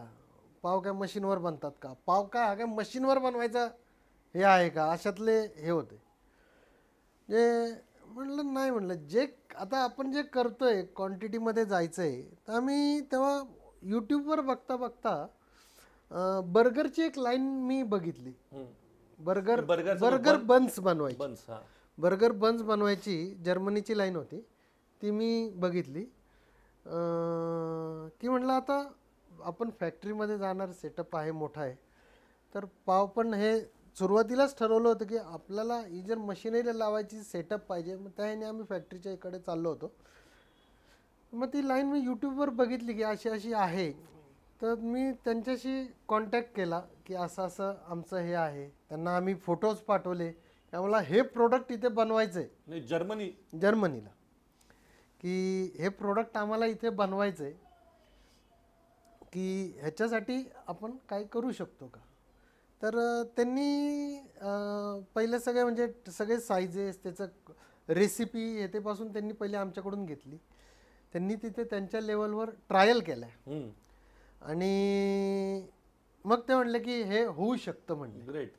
पाव काय मशीनवर बनतात का पाव काय हा काय मशीनवर बनवायचा हे आहे का अशातले हे होते जे म्हणलं नाही म्हणलं जे आता आपण जे करतो आहे क्वांटिटीमध्ये जायचं आहे तर आम्ही तेव्हा यूट्यूबवर बघता बघता बर्गरची एक लाईन मी बघितली बर्गर म्हणजे बर्गर म्हणजे बर्गर बन्स बनवायची बन्स बर्गर बन्स बनवायची जर्मनीची लाईन होती ती मी बघितली की म्हटलं आता आपण फॅक्टरीमध्ये जाणार सेटअप आहे मोठा आहे तर पाव पण हे सुरुवातीलाच ठरवलं होतं की आपल्याला ही जर मशिनरी लावायची सेटअप पाहिजे मग त्याने आम्ही फॅक्टरीच्या इकडे चाललो होतो मग ती लाईन मी यूट्यूबवर बघितली की अशी अशी आहे तर मी त्यांच्याशी कॉन्टॅक्ट केला की असं असं आमचं हे आहे त्यांना आम्ही फोटोज पाठवले आम्हाला हे प्रोडक्ट इथे बनवायचं आहे जर्मनी जर्मनीला की हे प्रोडक्ट आम्हाला इथे बनवायचं आहे की ह्याच्यासाठी आपण काय करू शकतो का तर त्यांनी पहिले सगळे म्हणजे सगळे सायझेस त्याचं रेसिपी येतेपासून त्यांनी पहिले आमच्याकडून घेतली त्यांनी तिथे त्यांच्या लेवलवर ट्रायल केल्या आणि मग ते म्हणले की हे होऊ शकतं म्हणजे ग्रेट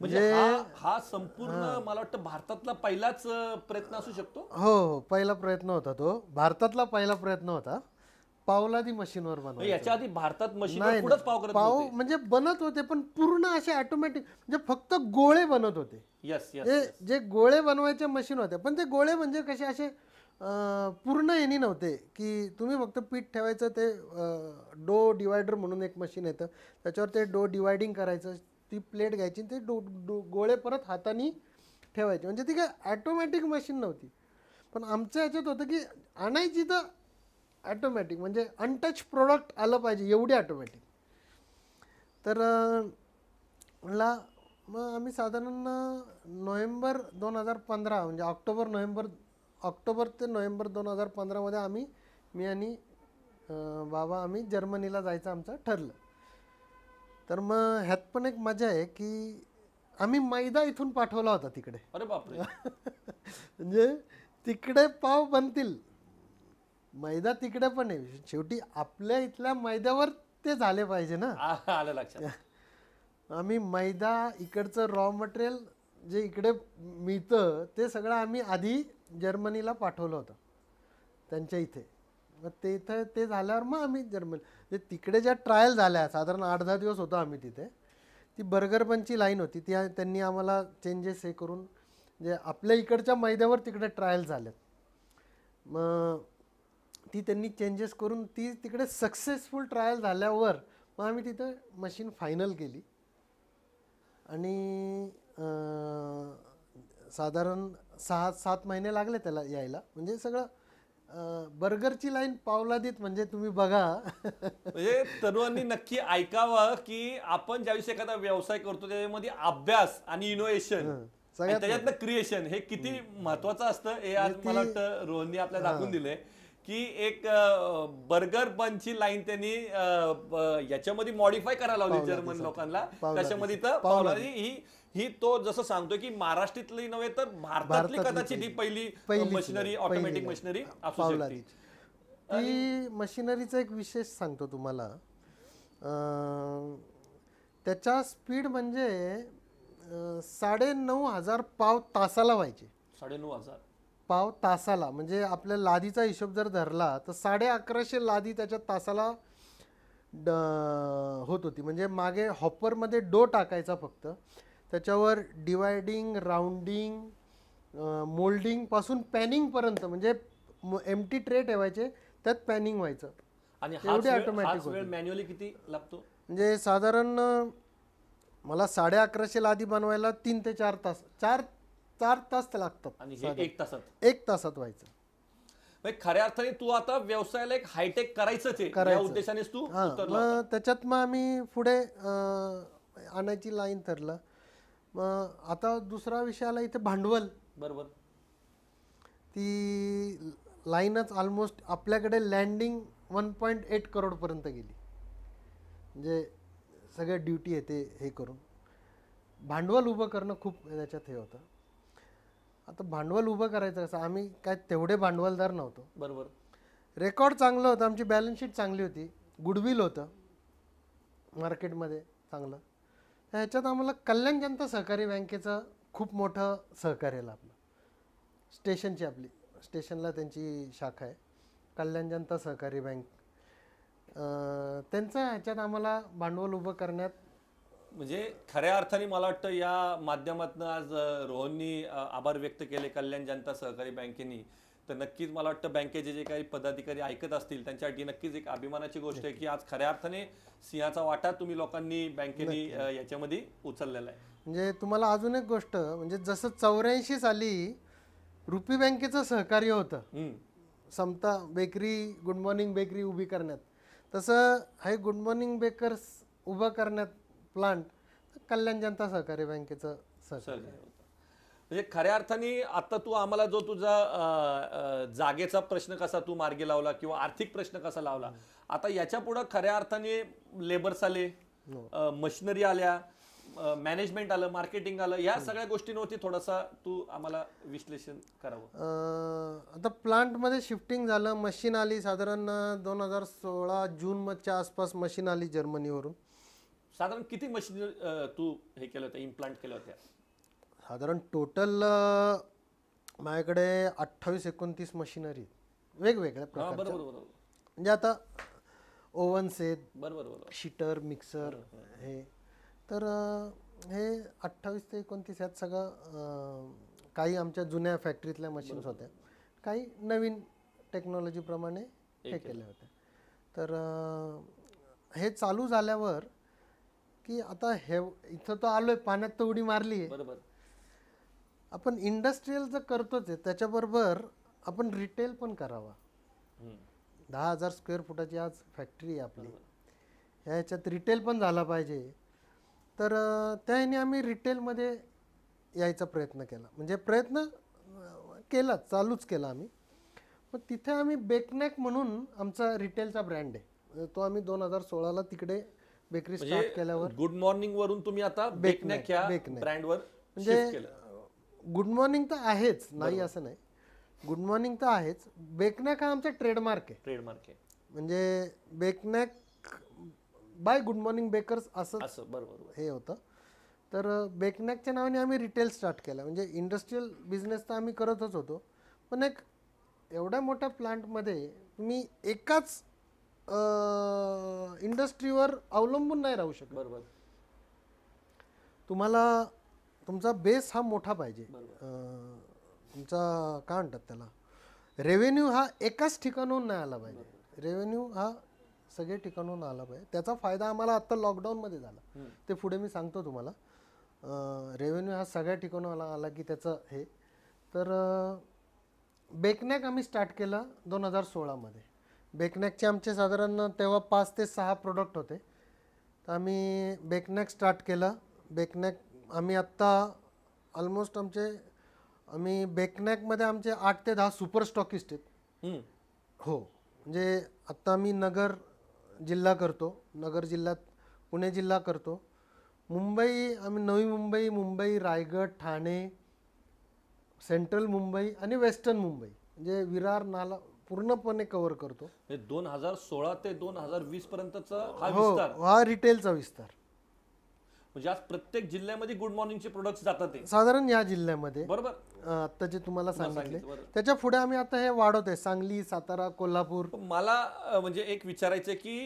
म्हणजे हा- संपूर्ण मला वाटतं भारतातला पहिलाच प्रयत्न असू शकतो हो हो पहिला प्रयत्न होता तो भारतातला पहिला प्रयत्न होता पावलादी मशीनवर वर म्हणजे याच्या आधी भारतात मशीन पाव करत पाव म्हणजे बनत होते पण पूर्ण असे ऑटोमॅटिक म्हणजे फक्त गोळे बनत होते यस जे गोळे बनवायचे मशीन होते पण ते गोळे म्हणजे कसे असे पूर्ण यांनी नव्हते की तुम्ही फक्त पीठ ठेवायचं ते डो डिवायडर म्हणून एक मशीन येतं त्याच्यावर ते डो डिवायडिंग करायचं ती प्लेट घ्यायची ते डो डो गोळे परत हाताने ठेवायचे म्हणजे ती काय ॲटोमॅटिक मशीन नव्हती पण आमचं ह्याच्यात होतं की आणायची तर ॲटोमॅटिक म्हणजे अनटच प्रोडक्ट आलं पाहिजे एवढी ॲटोमॅटिक तर म्हणला मग आम्ही साधारण नोव्हेंबर दोन हजार पंधरा म्हणजे ऑक्टोबर नोव्हेंबर ऑक्टोबर ते नोव्हेंबर दोन हजार पंधरामध्ये आम्ही मी आणि बाबा आम्ही जर्मनीला जायचं आमचं ठरलं तर मग ह्यात पण एक मजा आहे की आम्ही मैदा इथून पाठवला होता तिकडे अरे बापरे म्हणजे तिकडे पाव बनतील मैदा तिकडे पण आहे शेवटी आपल्या इथल्या मैद्यावर ते झाले पाहिजे ना आलं लक्षात आम्ही मैदा इकडचं रॉ मटेरियल जे इकडे मिळतं ते सगळं आम्ही आधी जर्मनीला पाठवलं होतं त्यांच्या इथे मग ते इथं ते झाल्यावर मग आम्ही जर्मनी तिकडे ज्या ट्रायल झाल्या साधारण आठ दहा दिवस होतो आम्ही तिथे ती बर्गर लाईन होती ती त्यांनी आम्हाला चेंजेस हे करून जे आपल्या इकडच्या मैद्यावर तिकडे ट्रायल झाल्यात मग ती त्यांनी चेंजेस करून ती तिकडे सक्सेसफुल ट्रायल झाल्यावर मग आम्ही तिथं मशीन फायनल केली आणि साधारण सहा सात महिने लागले त्याला यायला म्हणजे सगळं बर्गरची लाईन पावला देत म्हणजे तुम्ही बघा म्हणजे तरुणांनी नक्की ऐकावं की आपण ज्याविषयी एखादा व्यवसाय करतो त्याच्यामध्ये अभ्यास आणि इनोव्हेशन त्याच्यातलं क्रिएशन हे किती महत्वाचं असतं हे आज मला वाटतं रोहननी आपल्याला दाखवून दिले की एक बर्गर बनची लाईन त्यांनी याच्यामध्ये मॉडीफाय करायला लावली जर्मन लोकांना त्याच्यामध्ये तर ही ही तो जसं सांगतो की महाराष्ट्रातली नव्हे तर भारतातली कदाचित ही पहिली मशिनरी ऑटोमॅटिक मशिनरी असू ती मशिनरीचा एक विशेष सांगतो तुम्हाला त्याच्या स्पीड म्हणजे साडे नऊ हजार पाव तासाला व्हायचे साडे नऊ हजार पाव तासाला म्हणजे आपल्या लादीचा हिशोब जर धरला तर साडे अकराशे लादी त्याच्या तासाला होत होती म्हणजे मागे हॉपरमध्ये डो टाकायचा फक्त त्याच्यावर डिवायडिंग राऊंडिंग पॅनिंग पर्यंत म्हणजे एम टी ट्रे ठेवायचे त्यात पॅनिंग व्हायचं आणि एवढी ऑटोमॅटिक मॅन्युअली किती लागतो म्हणजे साधारण मला साडे अकराशे आधी बनवायला तीन ते चार तास चार चार तास लागतात आणि एक तासात एक तासात व्हायचं म्हणजे खऱ्या अर्थाने तू आता व्यवसायाला एक हायटेक करायचं आहे उद्देशानेच तू त्याच्यात मग आम्ही पुढे आणायची लाईन ठरलं आता दुसरा विषय आला इथे भांडवल बरोबर ती लाईनच ऑलमोस्ट आपल्याकडे लँडिंग वन पॉईंट एट करोडपर्यंत गेली म्हणजे सगळ्या ड्युटी येते हे करून भांडवल उभं करणं खूप याच्यात हे होतं आता भांडवल उभं करायचं असं आम्ही काय तेवढे भांडवलदार नव्हतो बरोबर रेकॉर्ड चांगलं होतं आमची बॅलन्स शीट चांगली होती गुडविल होतं मार्केटमध्ये चांगलं तर ह्याच्यात आम्हाला कल्याण जनता सहकारी बँकेचं खूप मोठं सहकार्य लाभलं स्टेशनची आपली स्टेशनला त्यांची शाखा आहे कल्याण जनता सहकारी बँक त्यांचं ह्याच्यात आम्हाला भांडवल उभं करण्यात म्हणजे खऱ्या अर्थाने मला वाटतं या माध्यमातून आज रोहननी आभार व्यक्त केले कल्याण जनता सहकारी बँकेनी तर नक्कीच मला वाटतं बँकेचे जे काही पदाधिकारी ऐकत असतील त्यांच्यासाठी नक्कीच एक अभिमानाची गोष्ट आहे की आज खऱ्या अर्थाने सिंहाचा वाटा तुम्ही लोकांनी बँकेने याच्यामध्ये उचललेला आहे म्हणजे तुम्हाला अजून एक गोष्ट म्हणजे जसं चौऱ्याऐंशी साली रुपी बँकेचं सहकार्य होतं समता बेकरी गुड मॉर्निंग बेकरी उभी करण्यात तसं हे गुड मॉर्निंग बेकर्स उभं करण्यात प्लांट कल्याण जनता सहकारी बँकेचं सहकार्य म्हणजे खऱ्या अर्थाने आता तू आम्हाला जो तुझा जागेचा प्रश्न कसा तू मार्गी लावला किंवा आर्थिक प्रश्न कसा लावला आता याच्या पुढे खऱ्या अर्थाने लेबर्स आले हो. मशिनरी आल्या मॅनेजमेंट आलं मार्केटिंग आलं या हो. सगळ्या गोष्टींवरती थोडासा तू आम्हाला विश्लेषण करावं आता प्लांटमध्ये शिफ्टिंग झालं मशीन आली साधारण दोन हजार सोळा जूनच्या आसपास मशीन आली जर्मनीवरून साधारण किती मशीन तू हे केलं होतं इम्प्लांट केलं होत्या साधारण टोटल माझ्याकडे अठ्ठावीस एकोणतीस मशिनरी वेगवेगळ्या प्रकारच्या म्हणजे आता ओव्हन्स आहेत बरोबर शिटर मिक्सर हे तर हे अठ्ठावीस ते एकोणतीस यात सगळं काही आमच्या जुन्या फॅक्टरीतल्या मशीन्स होत्या काही नवीन टेक्नॉलॉजीप्रमाणे हे केल्या होत्या तर हे चालू झाल्यावर की आता हे इथं तर आलोय पाण्यात तर उडी मारली आहे आपण इंडस्ट्रीयल जर करतोच आहे त्याच्याबरोबर आपण रिटेल पण करावा दहा हजार स्क्वेअर फुटाची आज फॅक्टरी आहे आपली ह्या रिटेल पण झाला पाहिजे तर त्याने आम्ही रिटेलमध्ये यायचा प्रयत्न केला म्हणजे प्रयत्न केला चालूच केला आम्ही मग तिथे आम्ही बेकनॅक म्हणून आमचा रिटेलचा ब्रँड आहे तो आम्ही दोन हजार सोळाला तिकडे बेकरी म्हणजे स्टार्ट केल्यावर गुड मॉर्निंग वरून तुम्ही आता बेकनॅक ब्रँडवर म्हणजे गुड मॉर्निंग तर आहेच नाही असं नाही गुड मॉर्निंग तर आहेच बेकनॅक हा आमचा ट्रेडमार्क आहे ट्रेडमार्क आहे म्हणजे बेकनॅक बाय गुड मॉर्निंग बेकर्स असं बरोबर हे होतं तर बेकनॅकच्या नावाने आम्ही रिटेल स्टार्ट केला म्हणजे इंडस्ट्रीयल बिझनेस तर आम्ही करतच होतो पण एक एवढ्या मोठ्या प्लांटमध्ये तुम्ही एकाच इंडस्ट्रीवर अवलंबून नाही राहू शकत बरोबर तुम्हाला तुमचा बेस हा मोठा पाहिजे तुमचा काय म्हणतात त्याला रेव्हेन्यू हा एकाच ठिकाणून नाही आला पाहिजे रेव्हेन्यू हा सगळे ठिकाणून आला पाहिजे त्याचा फायदा आम्हाला आत्ता लॉकडाऊनमध्ये झाला ते पुढे मी सांगतो तुम्हाला रेव्हेन्यू हा सगळ्या ठिकाणून आला आला की त्याचं हे तर बेकनॅक आम्ही स्टार्ट केला दोन हजार सोळामध्ये बेकनॅकचे आमचे साधारण तेव्हा पाच ते सहा प्रोडक्ट होते तर आम्ही बेकनॅक स्टार्ट केलं बेकनॅक आम्ही आत्ता ऑलमोस्ट आमचे आम्ही बेकनॅकमध्ये आमचे आठ ते दहा सुपर स्टॉकिस्ट आहेत हो म्हणजे आत्ता आम्ही नगर जिल्हा करतो नगर जिल्ह्यात पुणे जिल्हा करतो मुंबई आम्ही नवी मुंबई मुंबई रायगड ठाणे सेंट्रल मुंबई आणि वेस्टर्न मुंबई म्हणजे विरार नाला पूर्णपणे कव्हर करतो म्हणजे दोन हजार सोळा ते दोन हजार वीस पर्यंतचा हा हो, विस्तार हा रिटेलचा विस्तार म्हणजे आज प्रत्येक जिल्ह्यामध्ये गुड मॉर्निंगचे प्रोडक्ट जातात ते साधारण या जिल्ह्यामध्ये बरोबर आता जे तुम्हाला सांगितले त्याच्या पुढे आम्ही आता हे वाढवतोय सांगली सातारा कोल्हापूर मला म्हणजे एक विचारायचं की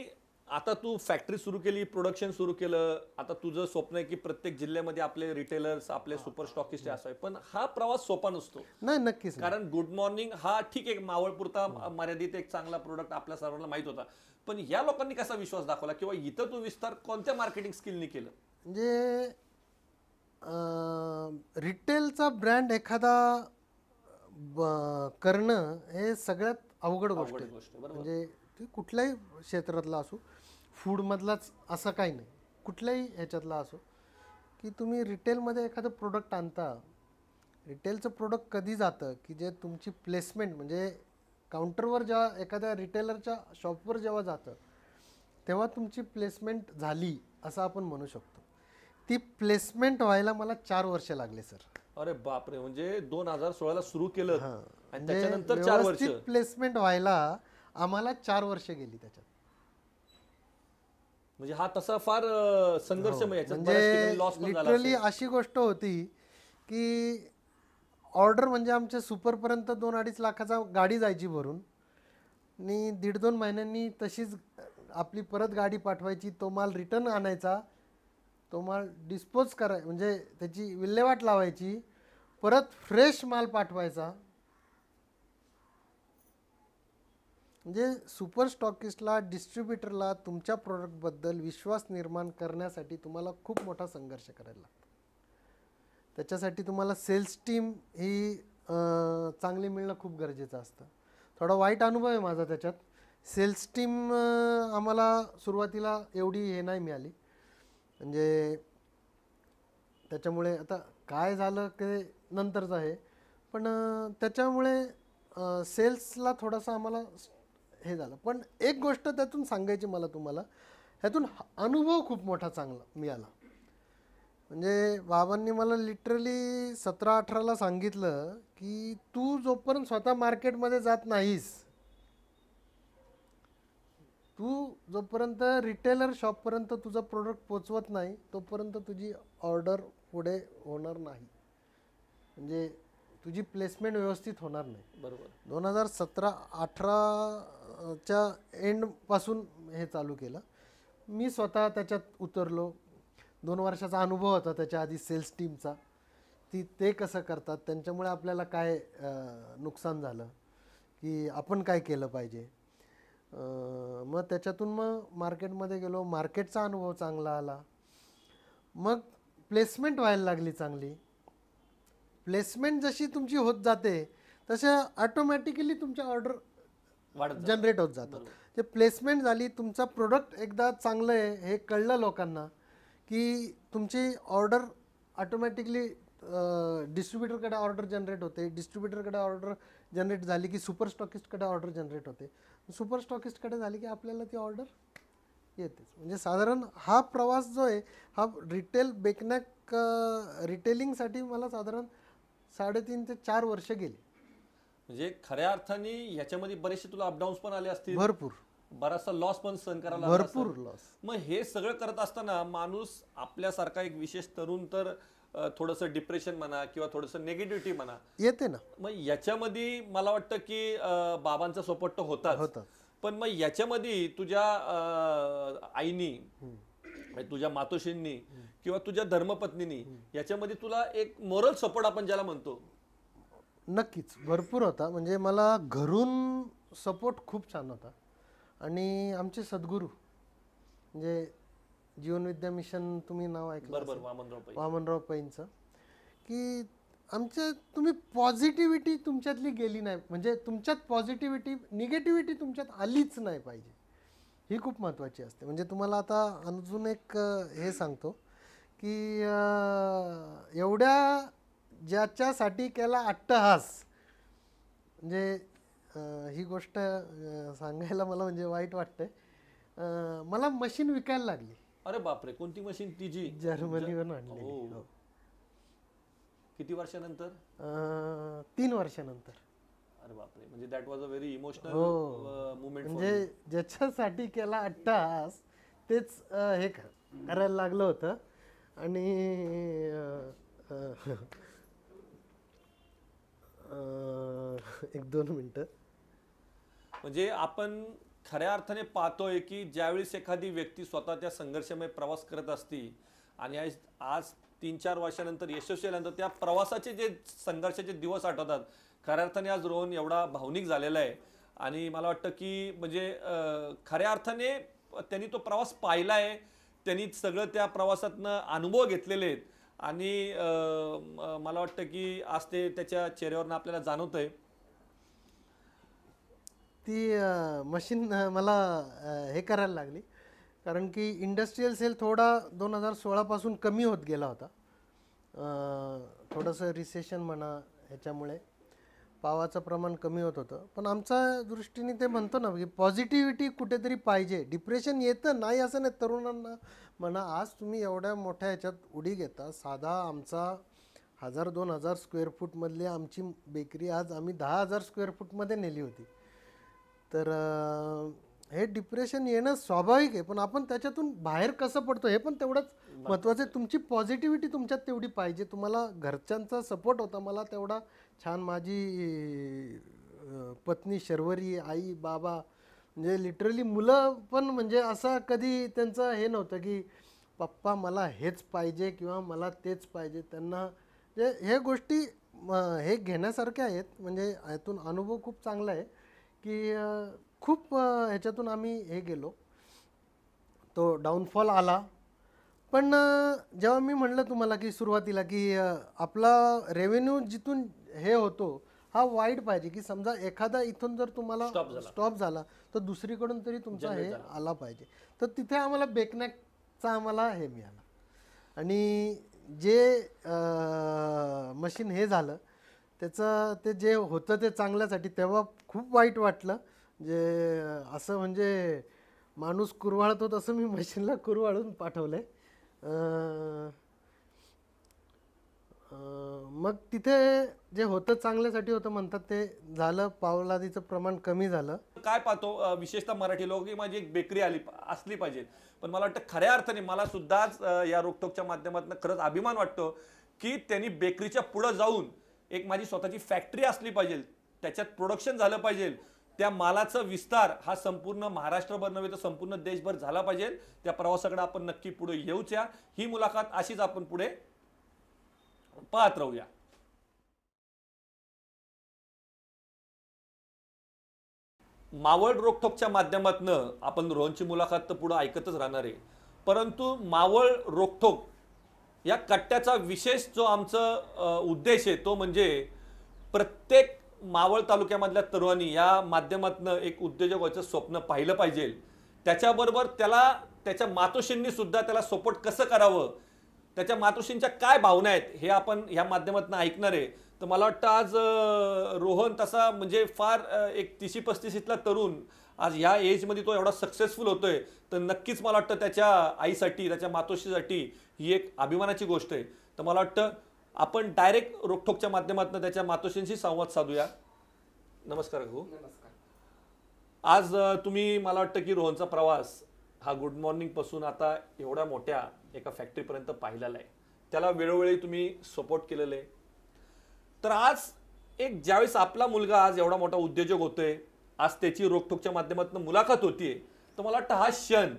आता तू फॅक्टरी सुरू केली प्रोडक्शन सुरू केलं आता तुझं स्वप्न आहे की प्रत्येक जिल्ह्यामध्ये आपले रिटेलर्स आपले सुपर स्टॉकिस्ट असावे पण हा प्रवास सोपा नसतो नाही नक्कीच कारण गुड मॉर्निंग हा ठीक एक मावळपुरता हो. मर्यादित एक चांगला प्रोडक्ट आपल्या सर्वांना माहित होता पण या लोकांनी कसा विश्वास दाखवला किंवा इथं तू विस्तार कोणत्या मार्केटिंग स्किलनी केलं म्हणजे रिटेलचा ब्रँड एखादा करणं हे सगळ्यात अवघड गोष्ट आहे म्हणजे ते कुठल्याही क्षेत्रातला असो फूडमधलाच असं काही नाही कुठल्याही ह्याच्यातला असो की तुम्ही रिटेलमध्ये एखादं प्रोडक्ट आणता रिटेलचं प्रोडक्ट कधी जातं की जे तुमची प्लेसमेंट म्हणजे काउंटरवर जेव्हा एखाद्या रिटेलरच्या शॉपवर जेव्हा जातं तेव्हा तुमची प्लेसमेंट झाली असं आपण म्हणू शकतो ती प्लेसमेंट व्हायला मला चार वर्ष लागले सर अरे बापरे म्हणजे दोन हजार सोळाला सुरू केलं आणि म्हणजे त्याच्यानंतर चार वर्ष प्लेसमेंट व्हायला आम्हाला चार वर्ष गेली त्याच्यात म्हणजे हा तसा फार संघर्ष हो. म्हणजे लिटरली म्हणजे अशी गोष्ट होती की ऑर्डर म्हणजे आमच्या सुपरपर्यंत दोन अडीच लाखाचा गाडी जायची भरून आणि दीड दोन महिन्यांनी तशीच आपली परत गाडी पाठवायची तो माल रिटर्न आणायचा तो माल डिस्पोज कराय म्हणजे त्याची विल्हेवाट लावायची परत फ्रेश माल पाठवायचा म्हणजे सुपर स्टॉकिस्टला डिस्ट्रीब्युटरला तुमच्या प्रोडक्टबद्दल विश्वास निर्माण करण्यासाठी तुम्हाला खूप मोठा संघर्ष करायला लागतो त्याच्यासाठी तुम्हाला सेल्स टीम ही चांगली मिळणं खूप गरजेचं असतं थोडा वाईट अनुभव आहे माझा त्याच्यात सेल्स टीम आम्हाला सुरुवातीला एवढी हे नाही मिळाली म्हणजे त्याच्यामुळे आता काय झालं ते नंतरच आहे पण त्याच्यामुळे सेल्सला थोडासा आम्हाला हे झालं पण एक गोष्ट त्यातून सांगायची मला तुम्हाला ह्यातून अनुभव खूप मोठा चांगला मिळाला म्हणजे बाबांनी मला लिटरली सतरा अठराला सांगितलं की तू जोपर्यंत स्वतः मार्केटमध्ये जात नाहीस तू जोपर्यंत रिटेलर शॉपपर्यंत तुझं प्रोडक्ट पोचवत नाही तोपर्यंत तुझी ऑर्डर पुढे होणार नाही म्हणजे तुझी प्लेसमेंट व्यवस्थित होणार नाही बरोबर दोन हजार सतरा अठराच्या एंडपासून हे चालू केलं मी स्वतः त्याच्यात उतरलो दोन वर्षाचा अनुभव होता त्याच्या आधी सेल्स टीमचा ती ते कसं करतात त्यांच्यामुळे आपल्याला काय नुकसान झालं की आपण काय केलं पाहिजे मग त्याच्यातून मग मार्केटमध्ये गेलो मार्केटचा अनुभव चांगला आला मग प्लेसमेंट व्हायला लागली चांगली प्लेसमेंट जशी तुमची होत जाते तशा ऑटोमॅटिकली तुमच्या ऑर्डर जनरेट होत जातात ते प्लेसमेंट झाली तुमचा प्रोडक्ट एकदा चांगलं आहे हे कळलं लोकांना की तुमची ऑर्डर ऑटोमॅटिकली डिस्ट्रीब्युटरकडे ऑर्डर जनरेट होते डिस्ट्रीब्युटरकडे ऑर्डर जनरेट झाली की सुपर स्टॉकिस्टकडे ऑर्डर जनरेट होते सुपर स्टॉकिस्टकडे झाली की आपल्याला ती ऑर्डर येतेच म्हणजे साधारण हा प्रवास जो आहे हा रिटेल बेकनॅक रिटेलिंगसाठी मला साधारण साडेतीन ते चार वर्ष गेले म्हणजे खऱ्या अर्थाने याच्यामध्ये बरेचसे तुला अपडाऊन्स पण आले असतील भरपूर बराचसा लॉस पण सहन करायला भरपूर लॉस मग हे सगळं करत असताना माणूस आपल्यासारखा एक विशेष तरुण तर थोडंसं डिप्रेशन म्हणा किंवा थोडंसं नेगेटिव्हिटी म्हणा येते ना मग याच्यामध्ये मला वाटतं की बाबांचा सपोर्ट तर होता पण मग याच्यामध्ये तुझ्या आईनी म्हणजे तुझ्या मातोश्रींनी किंवा तुझ्या धर्मपत्नीनी याच्यामध्ये तुला एक मोरल सपोर्ट आपण ज्याला म्हणतो नक्कीच भरपूर होता म्हणजे मला घरून सपोर्ट खूप छान होता आणि आमचे सद्गुरू म्हणजे जीवन विद्या मिशन तुम्ही नाव ऐकलं बरोबर वामनराव पैंच पैंचं की आमच्या तुम्ही पॉझिटिव्हिटी तुमच्यातली गेली नाही म्हणजे तुमच्यात पॉझिटिव्हिटी निगेटिव्हिटी तुमच्यात आलीच नाही पाहिजे ही खूप महत्त्वाची असते म्हणजे तुम्हाला आता अजून एक हे सांगतो की एवढ्या ज्याच्यासाठी केला अट्टहास म्हणजे ही गोष्ट सांगायला मला म्हणजे वाईट वाटतंय मला मशीन विकायला लागली अरे बापरे कोणती मशीन तिची जर्मनीवरून आणली हो. हो. किती वर्षानंतर तीन वर्षानंतर अरे बापरे म्हणजे दॅट वॉज हो. अ व्हेरी इमोशनल मुवमेंट म्हणजे ज्याच्यासाठी केला अट्टास तेच हे करायला लागलं होतं आणि एक दोन मिनटं म्हणजे आपण खऱ्या अर्थाने पाहतोय की ज्यावेळेस एखादी व्यक्ती स्वतःच्या संघर्षमय प्रवास करत असती आणि आज आज तीन चार वर्षानंतर यशस्वी त्या प्रवासाचे जे संघर्षाचे दिवस आठवतात खऱ्या अर्थाने आज रोहन एवढा भावनिक झालेला आहे आणि मला वाटतं की म्हणजे खऱ्या अर्थाने त्यांनी तो प्रवास पाहिला आहे त्यांनी सगळं त्या प्रवासातनं अनुभव घेतलेले आहेत आणि मला वाटतं की आज ते त्याच्या चेहऱ्यावरनं आपल्याला जाणवतं आहे ती मशीन मला हे करायला लागली कारण की इंडस्ट्रीयल सेल थोडा दोन हजार सोळापासून कमी होत गेला होता थोडंसं रिसेशन म्हणा ह्याच्यामुळे पावाचं प्रमाण कमी होत होतं पण आमच्या दृष्टीने ते म्हणतो ना की पॉझिटिव्हिटी कुठेतरी पाहिजे डिप्रेशन येतं नाही असं नाही तरुणांना म्हणा आज तुम्ही एवढ्या मोठ्या ह्याच्यात उडी घेता साधा आमचा हजार दोन हजार स्क्वेअर फूटमधली आमची बेकरी आज आम्ही दहा हजार स्क्वेअर फूटमध्ये नेली होती तर हे डिप्रेशन येणं स्वाभाविक आहे पण आपण त्याच्यातून बाहेर कसं पडतो हे पण तेवढंच महत्त्वाचं आहे तुमची पॉझिटिव्हिटी तुमच्यात तेवढी पाहिजे तुम्हाला घरच्यांचा सपोर्ट होता मला तेवढा छान माझी पत्नी शर्वरी आई बाबा म्हणजे लिटरली मुलं पण म्हणजे असा कधी त्यांचं हे नव्हतं की पप्पा मला हेच पाहिजे किंवा मला तेच पाहिजे त्यांना म्हणजे हे गोष्टी हे घेण्यासारख्या आहेत म्हणजे यातून अनुभव खूप चांगला आहे की खूप ह्याच्यातून आम्ही हे गेलो तो डाऊनफॉल आला पण जेव्हा मी म्हणलं तुम्हाला की सुरुवातीला की आपला रेव्हेन्यू जिथून हे होतो हा वाईट पाहिजे की समजा एखादा इथून जर तुम्हाला स्टॉप झाला तर दुसरीकडून तरी तुमचा हे आला पाहिजे तर तिथे आम्हाला बेकनॅकचा आम्हाला हे मिळाला आणि जे मशीन हे झालं त्याचं ते जे होतं ते चांगल्यासाठी तेव्हा खूप वाईट वाटलं जे असं म्हणजे माणूस कुरवाळतो तसं मी मशीनला कुरवाळून पाठवलंय आहे मग तिथे जे होतं चांगल्यासाठी होतं म्हणतात ते झालं पावलादीचं प्रमाण कमी झालं काय पाहतो विशेषतः मराठी लोक की माझी एक बेकरी आली असली पाहिजे पण मला वाटतं खऱ्या अर्थाने मला सुद्धाच या रोकटोकच्या माध्यमातून खरंच अभिमान वाटतो की त्यांनी बेकरीच्या पुढं जाऊन एक माझी स्वतःची फॅक्टरी असली पाहिजे त्याच्यात प्रोडक्शन झालं पाहिजे त्या मालाचा विस्तार हा संपूर्ण महाराष्ट्रभर नव्हे तर संपूर्ण देशभर झाला पाहिजे त्या प्रवासाकडे आपण नक्की पुढे येऊच्या ही मुलाखत अशीच आपण पुढे पाहत राहूया मावळ रोखोकच्या माध्यमातनं आपण रोहनची मुलाखत तर पुढे ऐकतच राहणार आहे परंतु मावळ रोखोक या कट्ट्याचा विशेष जो आमचं उद्देश आहे तो म्हणजे प्रत्येक मावळ तालुक्यामधल्या तरुणांनी या माध्यमातनं एक उद्योजक व्हायचं स्वप्न पाहिलं पाहिजे त्याच्याबरोबर त्याला त्याच्या मातोश्रींनी सुद्धा त्याला सपोर्ट कसं करावं त्याच्या मातोश्रींच्या काय भावना आहेत हे आपण ह्या माध्यमातून ऐकणार आहे तर मला वाटतं आज रोहन तसा म्हणजे फार एक तिशी पस्तीसीतला तरुण आज ह्या एजमध्ये तो एवढा सक्सेसफुल होतोय तर नक्कीच मला वाटतं त्याच्या आईसाठी त्याच्या मातोश्रीसाठी ही एक अभिमानाची गोष्ट आहे तर मला वाटतं आपण डायरेक्ट रोखोकच्या माध्यमातून त्याच्या मातोशींशी संवाद साधूया नमस्कार आज तुम्ही मला वाटतं की रोहनचा प्रवास हा गुड मॉर्निंगपासून आता एवढ्या मोठ्या एका फॅक्टरीपर्यंत पाहिलेला आहे त्याला वेळोवेळी तुम्ही सपोर्ट केलेले तर आज एक ज्यावेळेस आपला मुलगा आज एवढा मोठा उद्योजक होतोय आज त्याची रोखोकच्या माध्यमातून मुलाखत होतीये तर मला वाटतं हा क्षण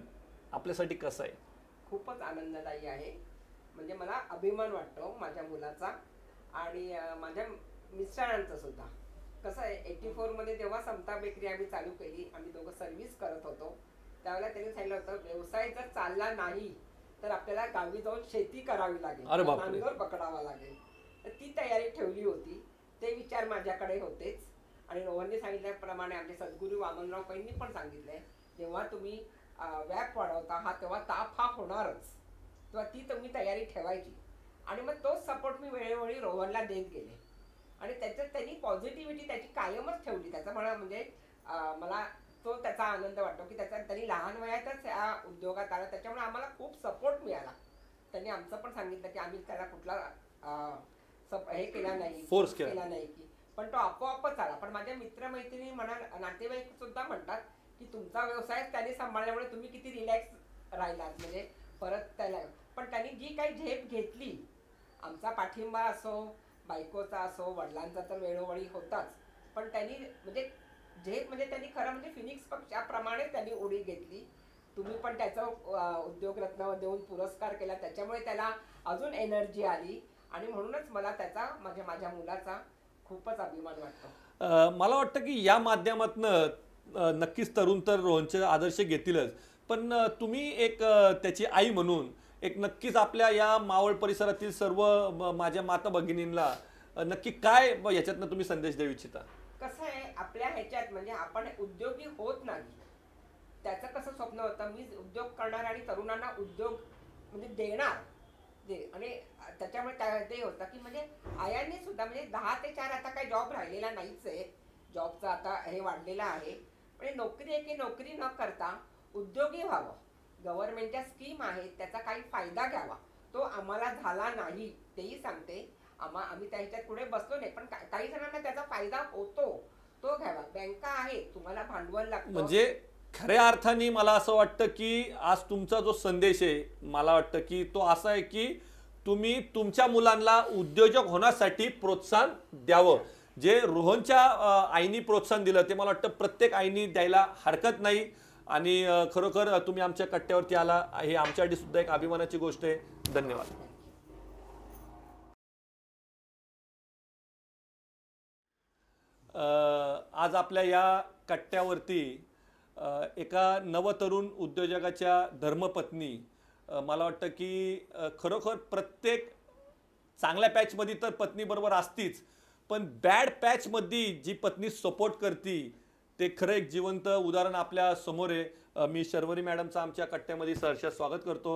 आपल्यासाठी कसा आहे खूपच आनंददायी आहे म्हणजे मला अभिमान वाटतो माझ्या मुलाचा आणि माझ्या मिस्टरांचा सुद्धा कसं आहे एटी फोरमध्ये जेव्हा समता बेकरी आम्ही चालू केली आम्ही दोघं सर्व्हिस करत होतो त्यावेळेला त्यांनी सांगितलं होतं व्यवसाय जर चालला नाही तर आपल्याला गावी जाऊन शेती करावी लागेल नांगर पकडावा लागेल तर ती तयारी ठेवली होती ते विचार माझ्याकडे होतेच आणि रोहनने सांगितल्याप्रमाणे आमचे सद्गुरू वामनराव पैंनी पण सांगितलंय जेव्हा तुम्ही व्याप वाढवता हा तेव्हा ताप हा होणारच तेव्हा ती तुम्ही तयारी ठेवायची आणि मग तोच सपोर्ट मी वेळोवेळी रोहनला देत गेले आणि त्याच्यात त्यांनी पॉझिटिव्हिटी त्याची कायमच ठेवली त्याचा म्हणा म्हणजे मला तो त्याचा आनंद वाटतो की त्याचा त्यांनी लहान वयातच या उद्योगात आला त्याच्यामुळे आम्हाला खूप सपोर्ट मिळाला त्यांनी आमचं पण सांगितलं की आम्ही त्याला कुठला हे केला नाही फोर्स केला नाही की पण तो आपोआपच आला पण माझ्या मित्रमैत्रिणी म्हणा नातेवाईक सुद्धा म्हणतात की तुमचा व्यवसाय त्यांनी सांभाळल्यामुळे तुम्ही किती रिलॅक्स राहिलात म्हणजे परत त्याला पण त्यांनी जी काही झेप घेतली आमचा पाठिंबा असो बायकोचा असो वडिलांचा तर वेळोवेळी होताच पण त्यांनी म्हणजे झेप म्हणजे त्यांनी खरं म्हणजे फिनिक्स पक्षाप्रमाणे त्यांनी उडी घेतली तुम्ही पण त्याचं उद्योगरत्न देऊन पुरस्कार केला त्याच्यामुळे त्याला अजून एनर्जी आली आणि म्हणूनच मला त्याचा माझ्या माझ्या मुलाचा खूपच अभिमान वाटतो मला वाटतं की या माध्यमातून नक्कीच तरुण तर रोहनचे आदर्श घेतीलच पण तुम्ही एक त्याची आई म्हणून एक नक्कीच आपल्या या मावळ परिसरातील सर्व माझ्या माता भगिनींना नक्की काय याच्यातनं तुम्ही संदेश देऊ इच्छिता कसं आहे आपल्या ह्याच्यात म्हणजे आपण उद्योगी होत नाही त्याचं कसं स्वप्न होतं मी उद्योग करणार आणि तरुणांना उद्योग म्हणजे देणार दे आणि त्याच्यामुळे त्या ते होतं की म्हणजे आयाने सुद्धा म्हणजे दहा ते चार आता काही जॉब राहिलेला नाहीच आहे जॉबचा आता हे वाढलेलं आहे म्हणजे नोकरी आहे की नोकरी न करता उद्योगी व्हावं गव्हर्नमेंटच्या स्कीम आहेत त्याचा काही फायदा घ्यावा तो आम्हाला झाला नाही तेही सांगते आम्हा आम्ही त्याच्यात पुढे बसलो नाही पण काही जणांना त्याचा फायदा होतो तो घ्यावा बँका आहे तुम्हाला भांडवल लागतं म्हणजे खऱ्या अर्थाने मला असं वाटतं की आज तुमचा जो संदेश आहे मला वाटतं की तो असा आहे की तुम्ही तुमच्या मुलांना उद्योजक होण्यासाठी प्रोत्साहन द्यावं जे रोहनच्या आईनी प्रोत्साहन दिलं ते मला वाटतं प्रत्येक आईनी द्यायला हरकत नाही आणि खरोखर तुम्ही आमच्या कट्ट्यावरती आला हे आमच्यासाठी सुद्धा एक अभिमानाची गोष्ट आहे धन्यवाद आज आपल्या या कट्ट्यावरती एका नवतरुण उद्योजकाच्या धर्मपत्नी मला वाटतं की खरोखर प्रत्येक चांगल्या पॅचमध्ये तर पत्नीबरोबर असतीच पण बॅड पॅचमध्ये जी पत्नी सपोर्ट करती ते खरं एक जिवंत उदाहरण आपल्या समोर आहे मी शर्वरी मॅडमचं आमच्या कट्ट्यामध्ये सहर्ष स्वागत करतो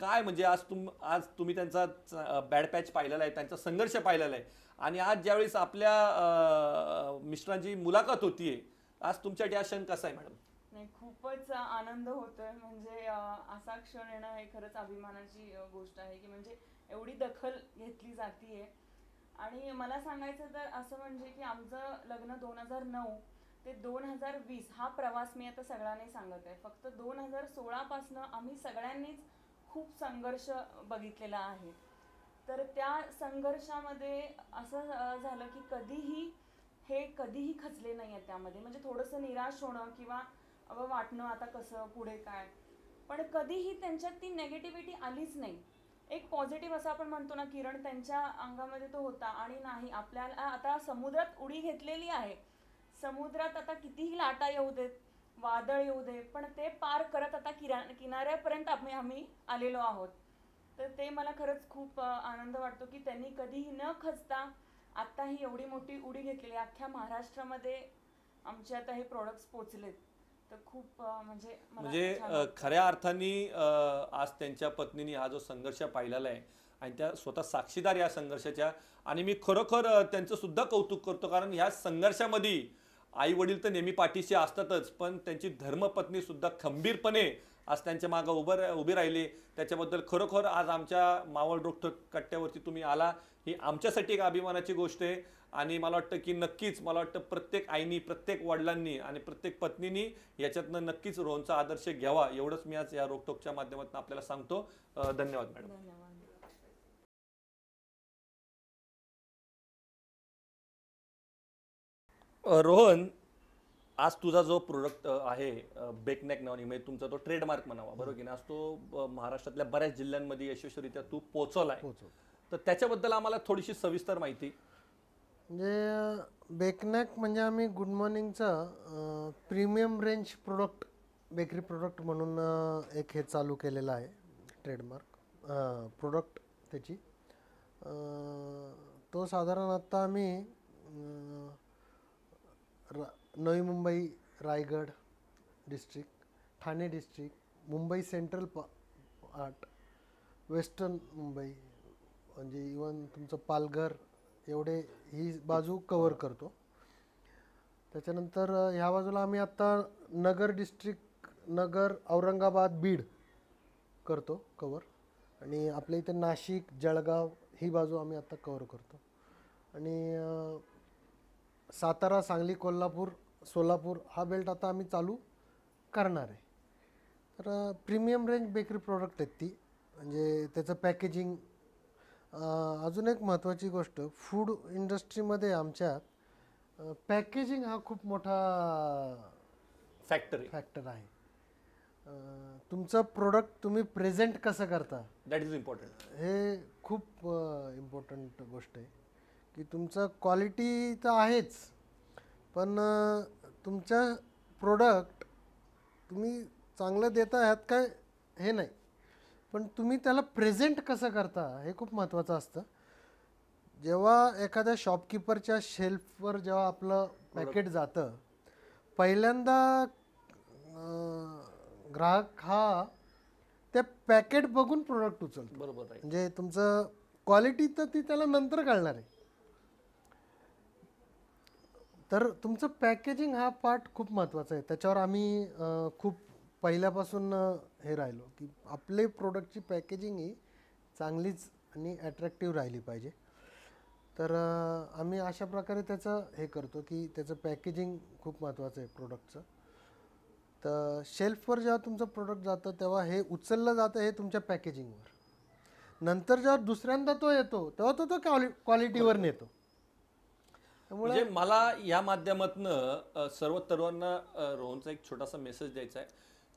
काय म्हणजे आज तुम आज तुम्ही त्यांचा बॅड पॅच पाहिलेला आहे त्यांचा संघर्ष पाहिलेला आहे आणि आज ज्यावेळेस आपल्या मिस्टरांची मुलाखत होती आहे आज तुमच्या क्षण कसा आहे मॅडम खूपच आनंद होतोय म्हणजे असा क्षण येणं हे खरंच अभिमानाची गोष्ट आहे की म्हणजे एवढी दखल घेतली जातीये आणि मला सांगायचं तर असं म्हणजे की आमचं लग्न दोन हजार नऊ ते दोन हजार वीस हा प्रवास मी आता सगळ्यांनी सांगत आहे फक्त दोन हजार सोळापासनं आम्ही सगळ्यांनीच खूप संघर्ष बघितलेला आहे तर त्या संघर्षामध्ये असं झालं की कधीही हे कधीही खचले नाही आहेत त्यामध्ये म्हणजे थोडंसं निराश होणं किंवा वाटणं आता कसं पुढे काय पण कधीही त्यांच्यात ती नेगेटिव्हिटी आलीच नाही एक पॉझिटिव्ह असं आपण म्हणतो ना किरण त्यांच्या अंगामध्ये तो होता आणि नाही आपल्याला आता समुद्रात उडी घेतलेली आहे समुद्रात आता कितीही लाटा येऊ देत वादळ येऊ दे पण ते पार करत आता किरा किनाऱ्यापर्यंत आम्ही आम्ही आलेलो आहोत तर ते मला खरंच खूप आनंद वाटतो की त्यांनी कधीही न खचता आत्ता ही एवढी मोठी उडी घेतलेली अख्ख्या महाराष्ट्रामध्ये आमचे आता हे प्रॉडक्ट्स पोचलेत खूप म्हणजे म्हणजे खऱ्या अर्थाने आज त्यांच्या पत्नीने हा जो संघर्ष पाहिलेला आहे आणि त्या स्वतः साक्षीदार या संघर्षाच्या आणि मी खरोखर त्यांचं सुद्धा कौतुक करतो कारण ह्या संघर्षामध्ये आई वडील तर नेहमी पाठीशी असतातच पण त्यांची धर्मपत्नी सुद्धा खंबीरपणे आज त्यांच्या मागं उभं उभी राहिले त्याच्याबद्दल खरोखर आज आमच्या मावळ रोखठोक कट्ट्यावरती तुम्ही आला ही आमच्यासाठी एक अभिमानाची गोष्ट आहे आणि मला वाटतं की नक्कीच मला वाटतं प्रत्येक आईनी प्रत्येक वडिलांनी आणि प्रत्येक पत्नीनी याच्यातनं नक्कीच रोहनचा आदर्श घ्यावा एवढंच मी आज या रोखोकच्या माध्यमातून आपल्याला सांगतो धन्यवाद मॅडम रोहन आज तुझा जो प्रोडक्ट आहे बेकनॅक नावनी म्हणजे तुमचा तो ट्रेडमार्क म्हणावा बरोबर की ना आज तो महाराष्ट्रातल्या बऱ्याच जिल्ह्यांमध्ये यशस्वीरित्या तू पोचवलाय तर त्याच्याबद्दल आम्हाला थोडीशी सविस्तर माहिती म्हणजे बेकनॅक म्हणजे आम्ही गुड मॉर्निंगचा premium range product bakery product म्हणून एक हे चालू केलेलं आहे ट्रेडमार्क प्रोडक्ट त्याची तो साधारण आत्ता आम्ही Navi Mumbai Raigad district Thane district Mumbai central part western Mumbai म्हणजे इवन तुमचं पालघर एवढे ही बाजू कवर करतो त्याच्यानंतर ह्या बाजूला आम्ही आत्ता नगर डिस्ट्रिक्ट नगर औरंगाबाद बीड करतो कवर आणि आपल्या इथे नाशिक जळगाव ही बाजू आम्ही आत्ता कवर करतो आणि सातारा सांगली कोल्हापूर सोलापूर हा बेल्ट आता आम्ही चालू करणार आहे तर प्रीमियम रेंज बेकरी प्रोडक्ट आहेत ती म्हणजे त्याचं पॅकेजिंग अजून एक महत्त्वाची गोष्ट फूड इंडस्ट्रीमध्ये आमच्या पॅकेजिंग हा खूप मोठा फॅक्टर फॅक्टर आहे तुमचं प्रोडक्ट तुम्ही प्रेझेंट कसं करता दॅट इज इम्पॉर्टंट हे खूप इम्पॉर्टंट गोष्ट आहे की तुमचं क्वालिटी तर आहेच पण तुमच्या प्रोडक्ट तुम्ही चांगलं देता आहात काय हे नाही पण तुम्ही त्याला प्रेझेंट कसं करता हे खूप महत्त्वाचं असतं जेव्हा एखाद्या शॉपकीपरच्या शेल्फवर जेव्हा आपलं पॅकेट जातं पहिल्यांदा ग्राहक हा ते पॅकेट बघून प्रोडक्ट उचलतो बरोबर म्हणजे तुमचं क्वालिटी तर ती त्याला नंतर कळणार आहे तर तुमचं पॅकेजिंग हा पार्ट खूप महत्त्वाचा आहे त्याच्यावर आम्ही खूप पहिल्यापासून हे राहिलो की आपले प्रोडक्टची पॅकेजिंग ही चांगलीच आणि ॲट्रॅक्टिव्ह राहिली पाहिजे तर आम्ही अशा प्रकारे त्याचं हे करतो की त्याचं पॅकेजिंग खूप महत्त्वाचं आहे प्रोडक्टचं तर शेल्फवर जेव्हा तुमचं प्रोडक्ट जातं तेव्हा हे उचललं जातं हे तुमच्या पॅकेजिंगवर नंतर जेव्हा दुसऱ्यांदा तो येतो तेव्हा तो तो क्वालि क्वालिटीवर नेतो म्हणजे मला या माध्यमातनं सर्व तरुणांना रोहनचा एक छोटासा मेसेज द्यायचा आहे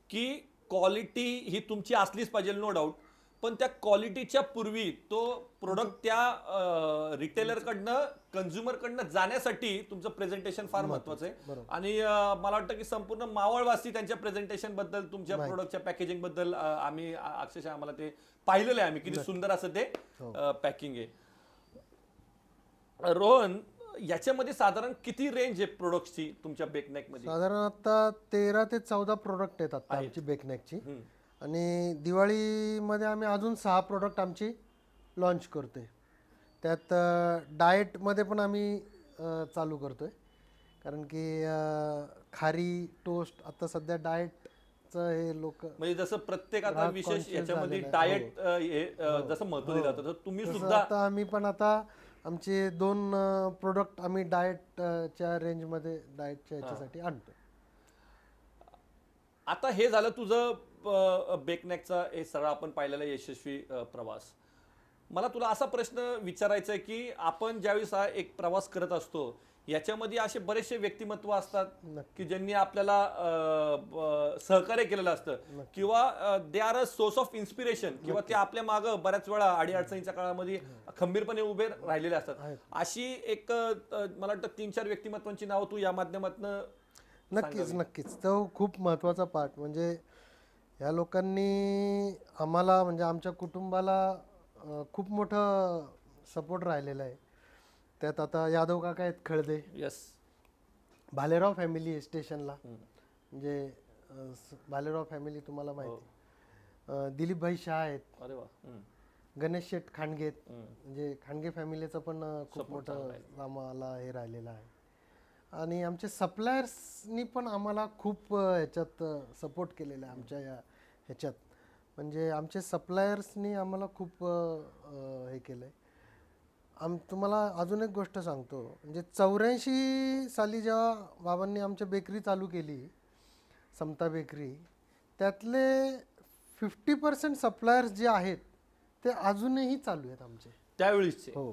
की क्वालिटी ही तुमची असलीच पाहिजे नो डाऊट पण त्या क्वालिटीच्या पूर्वी तो प्रोडक्ट म्हणजे त्या रिटेलरकडनं कन्झ्युमरकडनं जाण्यासाठी तुमचं प्रेझेंटेशन फार महत्वाचं आहे आणि मला वाटतं की संपूर्ण मावळवासी त्यांच्या प्रेझेंटेशन बद्दल तुमच्या प्रोडक्टच्या पॅकेजिंग बद्दल आम्ही अक्षरशः आम्हाला ते पाहिलेलं आहे आम्ही किती सुंदर असं ते पॅकिंग हो. आहे रोहन याच्यामध्ये साधारण किती रेंज आहे प्रोडक्टची तुमच्या मध्ये साधारण आता तेरा ते चौदा प्रोडक्ट येतात आता आमची बेकनेकची आणि दिवाळीमध्ये आम्ही अजून सहा प्रोडक्ट आमची लॉन्च करतोय त्यात डाएटमध्ये पण आम्ही चालू करतोय कारण की खारी टोस्ट आता सध्या डाएट हे लोक म्हणजे जसं प्रत्येक आता विशेष याच्यामध्ये डाएट हो. हो. जसं महत्व हो. दिलं तुम्ही सुद्धा आता आम्ही पण आता आमचे दोन प्रोडक्ट आम्ही डाएटच्या रेंजमध्ये डाएटच्या याच्यासाठी आणतो आता हे झालं तुझं बेकनॅकचा हे सगळा आपण पाहिलेला यशस्वी प्रवास मला तुला असा प्रश्न विचारायचा आहे की आपण ज्यावेळेस हा एक प्रवास करत असतो याच्यामध्ये असे बरेचसे व्यक्तिमत्व असतात की ज्यांनी आपल्याला सहकार्य केलेलं असतं किंवा they are a source of inspiration किंवा ते आपल्या मागं बऱ्याच वेळा अडीअडचणीच्या काळामध्ये खंबीरपणे उभे राहिलेले असतात अशी एक मला वाटतं तीन चार व्यक्तिमत्वांची नावं तू या माध्यमातन नक्कीच नक्कीच तो खूप महत्वाचा पार्ट म्हणजे या लोकांनी आम्हाला म्हणजे आमच्या कुटुंबाला खूप मोठं सपोर्ट राहिलेला आहे त्यात आता यादव काका आहेत खळदे यस भालेराव फॅमिली स्टेशनला म्हणजे भालेराव फॅमिली तुम्हाला हो. माहिती दिलीपभाई शहा आहेत अरे गणेश शेठ खांडगे म्हणजे खांडगे फॅमिलीचं पण खूप मोठं आम्हाला हे राहिलेलं आहे आणि आमचे सप्लायर्सनी पण आम्हाला खूप ह्याच्यात सपोर्ट केलेला आहे आमच्या या ह्याच्यात म्हणजे आमचे सप्लायर्सनी आम्हाला खूप हे केलं आहे आम तुम्हाला अजून एक गोष्ट सांगतो म्हणजे चौऱ्याऐंशी साली जेव्हा बाबांनी आमच्या बेकरी चालू केली समता बेकरी त्यातले फिफ्टी पर्सेंट सप्लायर्स जे आहेत ते अजूनही चालू आहेत आमचे त्यावेळीचे हो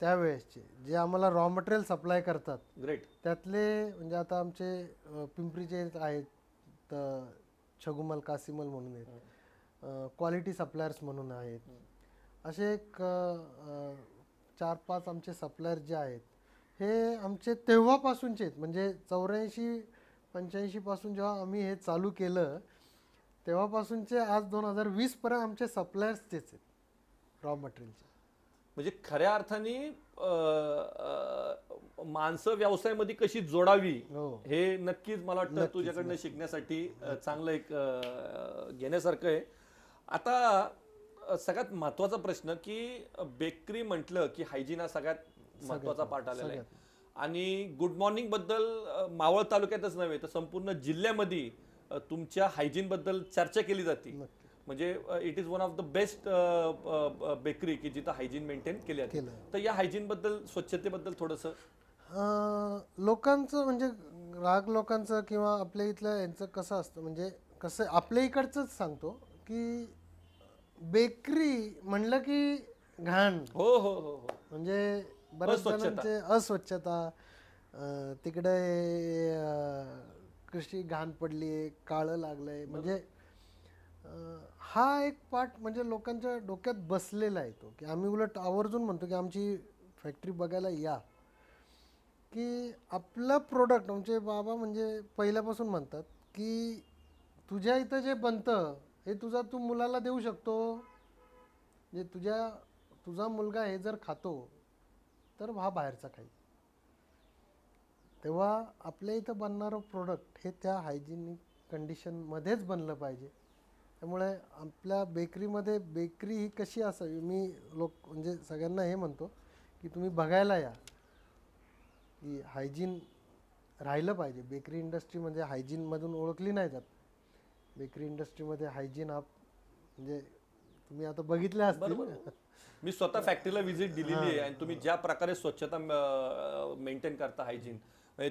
त्यावेळेसचे जे आम्हाला रॉ मटेरियल सप्लाय करतात ग्रेट त्यातले म्हणजे आता आमचे पिंपरीचे आहेत तर छगुमल कासिमल म्हणून आहेत क्वालिटी सप्लायर्स म्हणून आहेत असे एक चार पाच आमचे सप्लायर जे आहेत हे आमचे तेव्हापासूनचे आहेत म्हणजे चौऱ्याऐंशी पासून जेव्हा आम्ही हे चालू केलं तेव्हापासूनचे आज दोन हजार वीसपर्यंत आमचे सप्लायर्स तेच आहेत रॉ मटेरियलचे म्हणजे खऱ्या अर्थाने माणसं व्यवसायामध्ये कशी जोडावी हो. हे नक्कीच मला वाटतं तुझ्याकडनं शिकण्यासाठी चांगलं एक घेण्यासारखं आहे आता सगळ्यात महत्वाचा प्रश्न की बेकरी म्हटलं की हायजीन हा सगळ्यात महत्वाचा पार्ट आलेला आहे आणि गुड मॉर्निंग बद्दल मावळ तालुक्यातच नव्हे तर संपूर्ण जिल्ह्यामध्ये तुमच्या हायजीन बद्दल चर्चा केली जाते म्हणजे it is one of the best bakery की जिथं हायजीन मेंटेन केली जाते तर या हायजीन बद्दल स्वच्छतेबद्दल थोडस लोकांचं म्हणजे ग्राहक लोकांचं किंवा आपल्या इथलं यांचं कसं असतं म्हणजे कसं आपल्या इकडचंच सांगतो की बेकरी म्हणलं की घाण हो हो हो, हो. म्हणजे बऱ्याच अस्वच्छता. अस्वच्छता तिकडे कशी घाण पडली काळं लागलंय म्हणजे हा एक पार्ट म्हणजे लोकांच्या डोक्यात बसलेला आहे तो की आम्ही उलट आवर्जून म्हणतो की आमची फॅक्टरी बघायला या की आपलं प्रोडक्ट म्हणजे बाबा म्हणजे पहिल्यापासून म्हणतात की तुझ्या इथं जे बनतं हे तुझा तू मुलाला देऊ शकतो म्हणजे तुझ्या तुझा मुलगा हे जर खातो तर हा बाहेरचा खाई तेव्हा आपल्या इथं बनणारं प्रोडक्ट हे त्या हायजिनिक कंडिशनमध्येच बनलं पाहिजे त्यामुळे आपल्या बेकरीमध्ये बेकरी ही कशी असावी मी लोक म्हणजे सगळ्यांना हे म्हणतो की तुम्ही बघायला या की हायजीन राहिलं पाहिजे बेकरी इंडस्ट्री म्हणजे हायजीनमधून ओळखली नाही जात बेकरी इंडस्ट्रीमध्ये हायजीन आप म्हणजे तुम्ही आता बघितलं असतील मी स्वतः फॅक्टरीला व्हिजिट दिलेली आहे आणि तुम्ही ज्या प्रकारे स्वच्छता मेंटेन करता हायजीन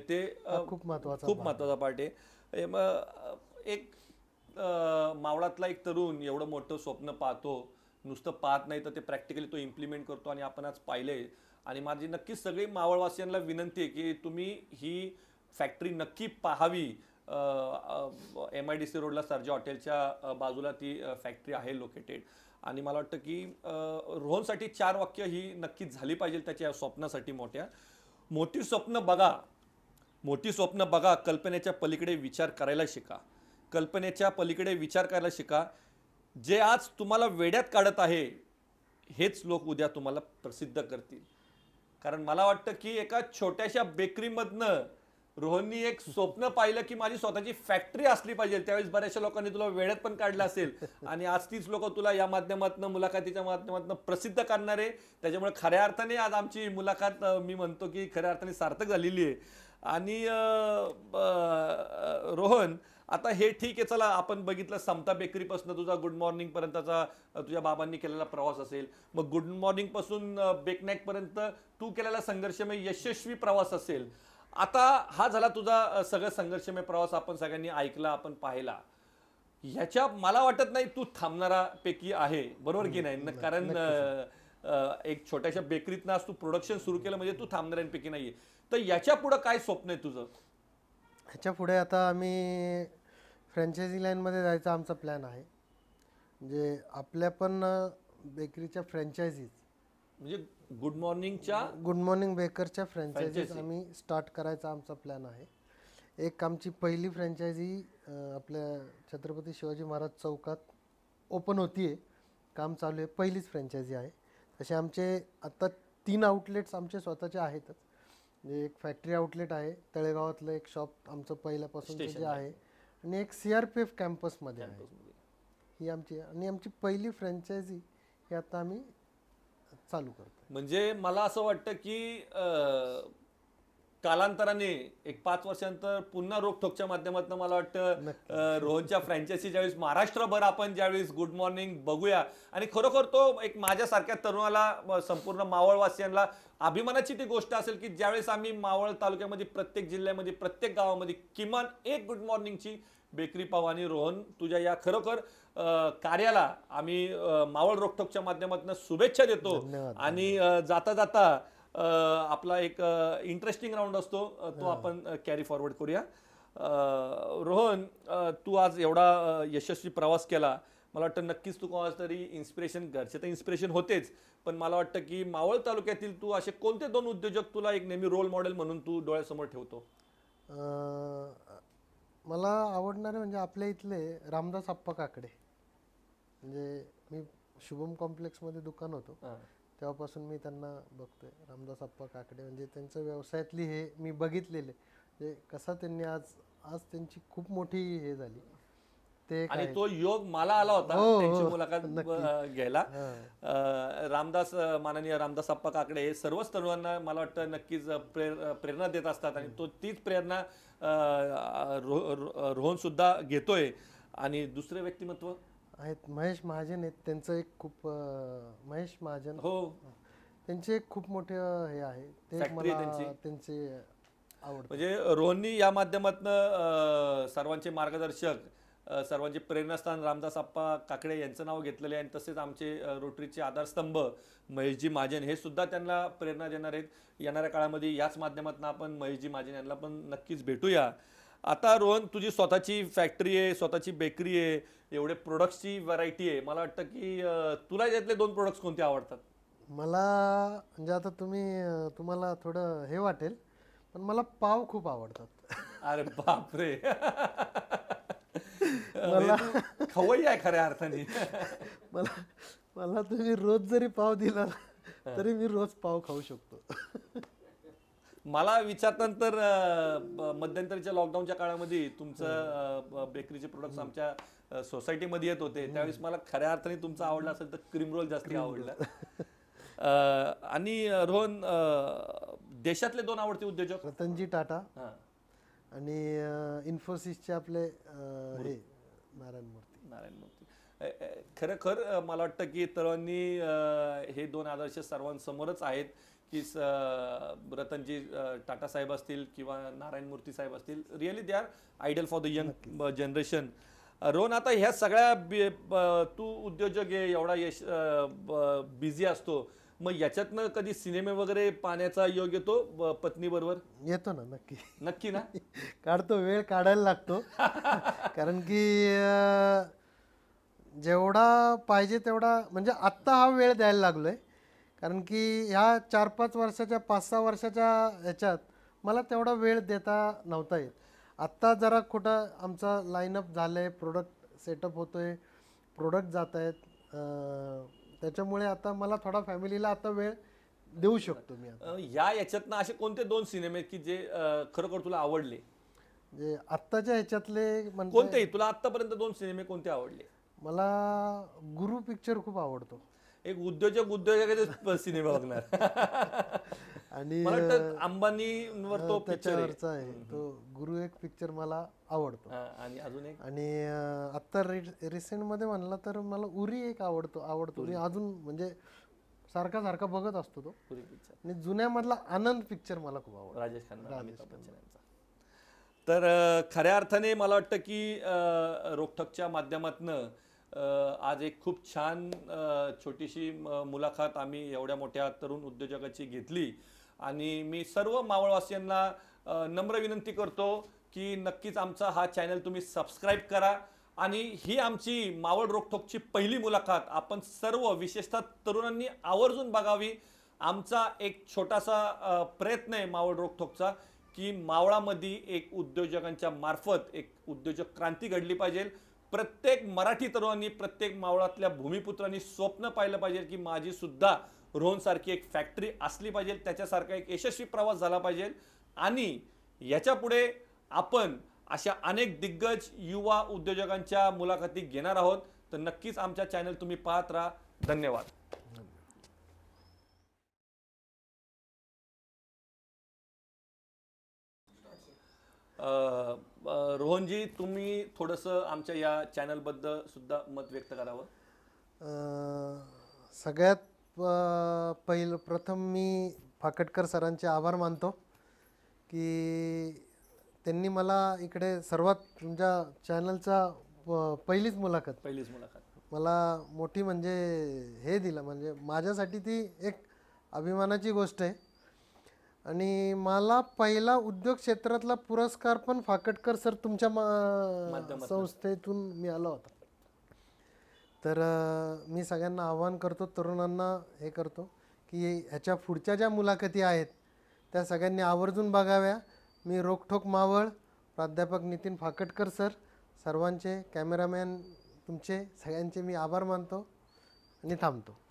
ते खूप महत्वाचा खूप महत्वाचा पार्ट आहे एक मावळातला एक तरुण एवढं मोठं स्वप्न पाहतो नुसतं पाहत नाही तर ते प्रॅक्टिकली तो इम्प्लिमेंट करतो आणि आपण आज पाहिले आणि माझी नक्कीच सगळी मावळवासियांना विनंती आहे की तुम्ही ही फॅक्टरी नक्की पाहावी एम आय डी सी रोडला सरजा हॉटेलच्या बाजूला ती फॅक्टरी आहे लोकेटेड आणि मला वाटतं की रोहनसाठी चार वाक्य ही नक्कीच झाली पाहिजे त्याच्या स्वप्नासाठी मोठ्या मोठी स्वप्न बघा मोठी स्वप्न बघा कल्पनेच्या पलीकडे विचार करायला शिका कल्पनेच्या पलीकडे विचार करायला शिका जे आज तुम्हाला वेड्यात काढत आहे हेच लोक उद्या तुम्हाला प्रसिद्ध करतील कारण मला वाटतं की एका छोट्याशा बेकरीमधनं रोहननी एक स्वप्न पाहिलं की माझी स्वतःची फॅक्टरी असली पाहिजे त्यावेळेस बऱ्याचशा लोकांनी तुला वेळेत पण काढला असेल आणि आज तीच लोक तुला या माध्यमातून मुलाखतीच्या माध्यमातून प्रसिद्ध करणारे त्याच्यामुळे खऱ्या अर्थाने आज आमची मुलाखत मी म्हणतो की खऱ्या अर्थाने सार्थक झालेली आहे आणि रोहन आता हे ठीक आहे चला आपण बघितलं समता बेकरीपासून तुझा गुड मॉर्निंग पर्यंतचा तुझ्या बाबांनी केलेला प्रवास असेल मग गुड मॉर्निंग पासून मॉर्निंगपासून पर्यंत तू केलेला संघर्षमय यशस्वी प्रवास असेल आता हा झाला तुझा सगळं संघर्षमय प्रवास आपण सगळ्यांनी ऐकला आपण पाहिला ह्याच्या मला वाटत नाही तू थांबणारा पैकी आहे बरोबर की नाही कारण एक छोट्याशा बेकरीतनं आज तू प्रोडक्शन सुरू केलं म्हणजे तू थांबणाऱ्यांपैकी आहे तर याच्या पुढे काय स्वप्न आहे तुझं ह्याच्या पुढे आता आम्ही फ्रँचायझी लाईनमध्ये जायचा आमचा प्लॅन आहे म्हणजे आपल्या पण बेकरीच्या फ्रँचायझीज म्हणजे गुड मॉर्निंगच्या गुड मॉर्निंग बेकरच्या फ्रँचायझीज आम्ही स्टार्ट करायचा आमचा प्लॅन आहे एक आमची पहिली फ्रँचायझी आपल्या छत्रपती शिवाजी महाराज चौकात ओपन होतीये काम चालू आहे पहिलीच फ्रँचायझी आहे तसे आमचे आत्ता तीन आउटलेट्स आमचे स्वतःचे आहेतच म्हणजे एक फॅक्टरी आउटलेट आहे तळेगावातलं एक शॉप आमचं पहिल्यापासून जे आहे आणि एक सी आर पी एफ कॅम्पसमध्ये आहे ही आमची आणि आमची पहिली फ्रँचायझी ही आता आम्ही चालू करतो म्हणजे मला असं वाटतं की कालांतराने एक पाच वर्षानंतर पुन्हा रोखोकच्या माध्यमातून मला वाटतं रोहनच्या फ्रँचायसी ज्यावेळेस महाराष्ट्रभर आपण ज्यावेळेस गुड मॉर्निंग बघूया आणि खरोखर तो एक माझ्यासारख्या तरुणाला संपूर्ण मावळवासियांना अभिमानाची ती गोष्ट असेल की ज्यावेळेस आम्ही मावळ तालुक्यामध्ये प्रत्येक जिल्ह्यामध्ये प्रत्येक गावामध्ये किमान एक गुड मॉर्निंगची बेकरी पाव आणि रोहन तुझ्या या खरोखर कार्याला आम्ही मावळ रोखोकच्या माध्यमातून शुभेच्छा देतो आणि जाता जाता आपला एक इंटरेस्टिंग राऊंड असतो तो आपण कॅरी फॉरवर्ड करूया रोहन तू आज एवढा यशस्वी प्रवास केला मला वाटतं नक्कीच तू कोणाच तरी इन्स्पिरेशन घरचे तर इन्स्पिरेशन होतेच पण मला वाटतं की मावळ तालुक्यातील तू असे कोणते दोन उद्योजक तुला एक नेहमी रोल मॉडेल म्हणून तू डोळ्यासमोर ठेवतो मला आवडणारे म्हणजे आपल्या इथले रामदास आप्पा काकडे म्हणजे मी शुभम कॉम्प्लेक्स मध्ये दुकान होतो तेव्हापासून मी त्यांना बघतोय रामदास आप्पा काकडे म्हणजे त्यांचं व्यवसायातली हे मी बघितलेले म्हणजे कसा त्यांनी आज आज त्यांची खूप मोठी हे झाली ते आणि तो योग मला आला होता हो, हो, मुलाखत घ्यायला रामदास माननीय रामदास आप्पा काकडे हे सर्वच तरुणांना मला वाटतं नक्कीच प्रेरणा देत असतात आणि तो तीच प्रेरणा रोहन सुद्धा घेतोय आणि दुसरे व्यक्तिमत्व आहेत महेश महाजन आहेत त्यांचं एक खूप महेश महाजन हो त्यांचे एक खूप मोठे हे आहे ते त्यांचे म्हणजे रोहननी या माध्यमातनं सर्वांचे मार्गदर्शक सर्वांचे प्रेरणास्थान रामदास आप्पा काकडे यांचं नाव घेतलेले आहे आणि तसेच आमचे रोटरीचे आधारस्तंभ महेशजी महाजन हे सुद्धा त्यांना प्रेरणा देणार आहेत येणाऱ्या काळामध्ये याच माध्यमातून आपण महेशजी महाजन यांना पण नक्कीच भेटूया आता रोहन तुझी स्वतःची फॅक्टरी आहे स्वतःची बेकरी आहे एवढे प्रोडक्ट्सची व्हरायटी आहे मला वाटतं की तुला यातले दोन प्रोडक्ट्स कोणते आवडतात मला म्हणजे आता तुम्ही तुम्हाला थोडं हे वाटेल पण मला पाव खूप आवडतात अरे बापरे म्हणजे मला खवई आहे खऱ्या अर्थाने मला मला तुम्ही रोज जरी पाव दिला तरी मी रोज पाव खाऊ शकतो मला तर मध्यंतरीच्या लॉकडाऊनच्या काळामध्ये तुमचं बेकरीचे प्रोडक्ट्स आमच्या सोसायटीमध्ये येत होते त्यावेळेस मला खऱ्या अर्थाने तुमचा आवडला असेल तर क्रीम रोल जास्त आवडला आणि रोहन देशातले दोन आवडते उद्योजक रतनजी टाटा आणि इन्फोसिसचे आपले हे नारायण मूर्ती नारायण मूर्ती खरं खर मला वाटतं की तरुणांनी हे दोन आदर्श सर्वांसमोरच आहेत की स रतनजी टाटा साहेब असतील किंवा नारायण मूर्ती साहेब असतील really they are idol for the young generation रोन आता ह्या सगळ्या तू उद्योजक आहे एवढा यश बिझी असतो मग याच्यातनं कधी सिनेमे वगैरे पाण्याचा योग येतो पत्नीबरोबर येतो ना नक्की नक्की ना काढतो वेळ काढायला लागतो कारण की जेवढा पाहिजे तेवढा म्हणजे आत्ता हा वेळ द्यायला लागलोय कारण की ह्या चार पाच वर्षाच्या पाच सहा वर्षाच्या ह्याच्यात मला तेवढा वेळ देता नव्हता येत आत्ता जरा कुठं आमचा लाईनअप झालं आहे प्रोडक्ट सेटअप होतो आहे प्रोडक्ट जात आहेत त्याच्यामुळे आता मला थोडा फॅमिलीला आता वेळ देऊ शकतो मी आता. या याच्यातनं असे कोणते दोन सिनेमे आहेत की जे खरोखर तुला आवडले जे आत्ताच्या ह्याच्यातले म्हणजे कोणते तुला आत्तापर्यंत दोन सिनेमे कोणते आवडले मला गुरु पिक्चर खूप आवडतो एक उद्योजक उद्योजक सिनेमा बघणार आणि अंबानी वर तो पिक्चर आहे तो गुरु एक पिक्चर मला आवडतो आणि अजून एक आणि आत्ता रिसेंट मध्ये म्हणला तर मला उरी एक आवडतो आवडतो अजून म्हणजे सारखा सारखा बघत असतो तो उरी पिक्चर आणि मधला आनंद पिक्चर मला खूप आवडतो राजेश खन्ना तर खऱ्या अर्थाने मला वाटतं की रोखठकच्या माध्यमातनं आज एक खूप छान छोटीशी मुलाखत आम्ही एवढ्या मोठ्या तरुण उद्योजकाची घेतली आणि मी सर्व मावळवासियांना नम्र विनंती करतो की नक्कीच आमचा हा चॅनल तुम्ही सबस्क्राईब करा आणि ही आमची मावळ रोखोकची पहिली मुलाखत आपण सर्व विशेषतः तरुणांनी आवर्जून बघावी आमचा एक छोटासा प्रयत्न आहे मावळ रोखोकचा की मावळामध्ये एक उद्योजकांच्या मार्फत एक उद्योजक क्रांती घडली पाहिजे प्रत्येक मराठी तरुणांनी प्रत्येक मावळातल्या भूमिपुत्रांनी स्वप्न पाहिलं पाहिजे की माझी सुद्धा रोहनसारखी एक फॅक्टरी असली पाहिजे त्याच्यासारखा एक यशस्वी प्रवास झाला पाहिजे आणि याच्यापुढे आपण अशा अनेक दिग्गज युवा उद्योजकांच्या मुलाखती घेणार आहोत तर नक्कीच आमच्या चॅनल तुम्ही पाहत राहा धन्यवाद रोहनजी तुम्ही थोडंसं आमच्या या चॅनलबद्दल सुद्धा मत व्यक्त करावं सगळ्यात पहिलं प्रथम मी फाकटकर सरांचे आभार मानतो की त्यांनी मला इकडे सर्वात तुमच्या चॅनलचा पहिलीच मुलाखत पहिलीच मुलाखत मला मोठी म्हणजे हे दिलं म्हणजे माझ्यासाठी ती एक अभिमानाची गोष्ट आहे आणि मला पहिला उद्योग क्षेत्रातला पुरस्कार पण फाकटकर सर तुमच्या मा संस्थेतून मिळाला होता तर मी सगळ्यांना आव्हान करतो तरुणांना हे करतो की ह्याच्या पुढच्या ज्या मुलाखती आहेत त्या सगळ्यांनी आवर्जून बघाव्या मी रोखोक मावळ प्राध्यापक नितीन फाकटकर सर सर्वांचे कॅमेरामॅन तुमचे सगळ्यांचे मी आभार मानतो आणि थांबतो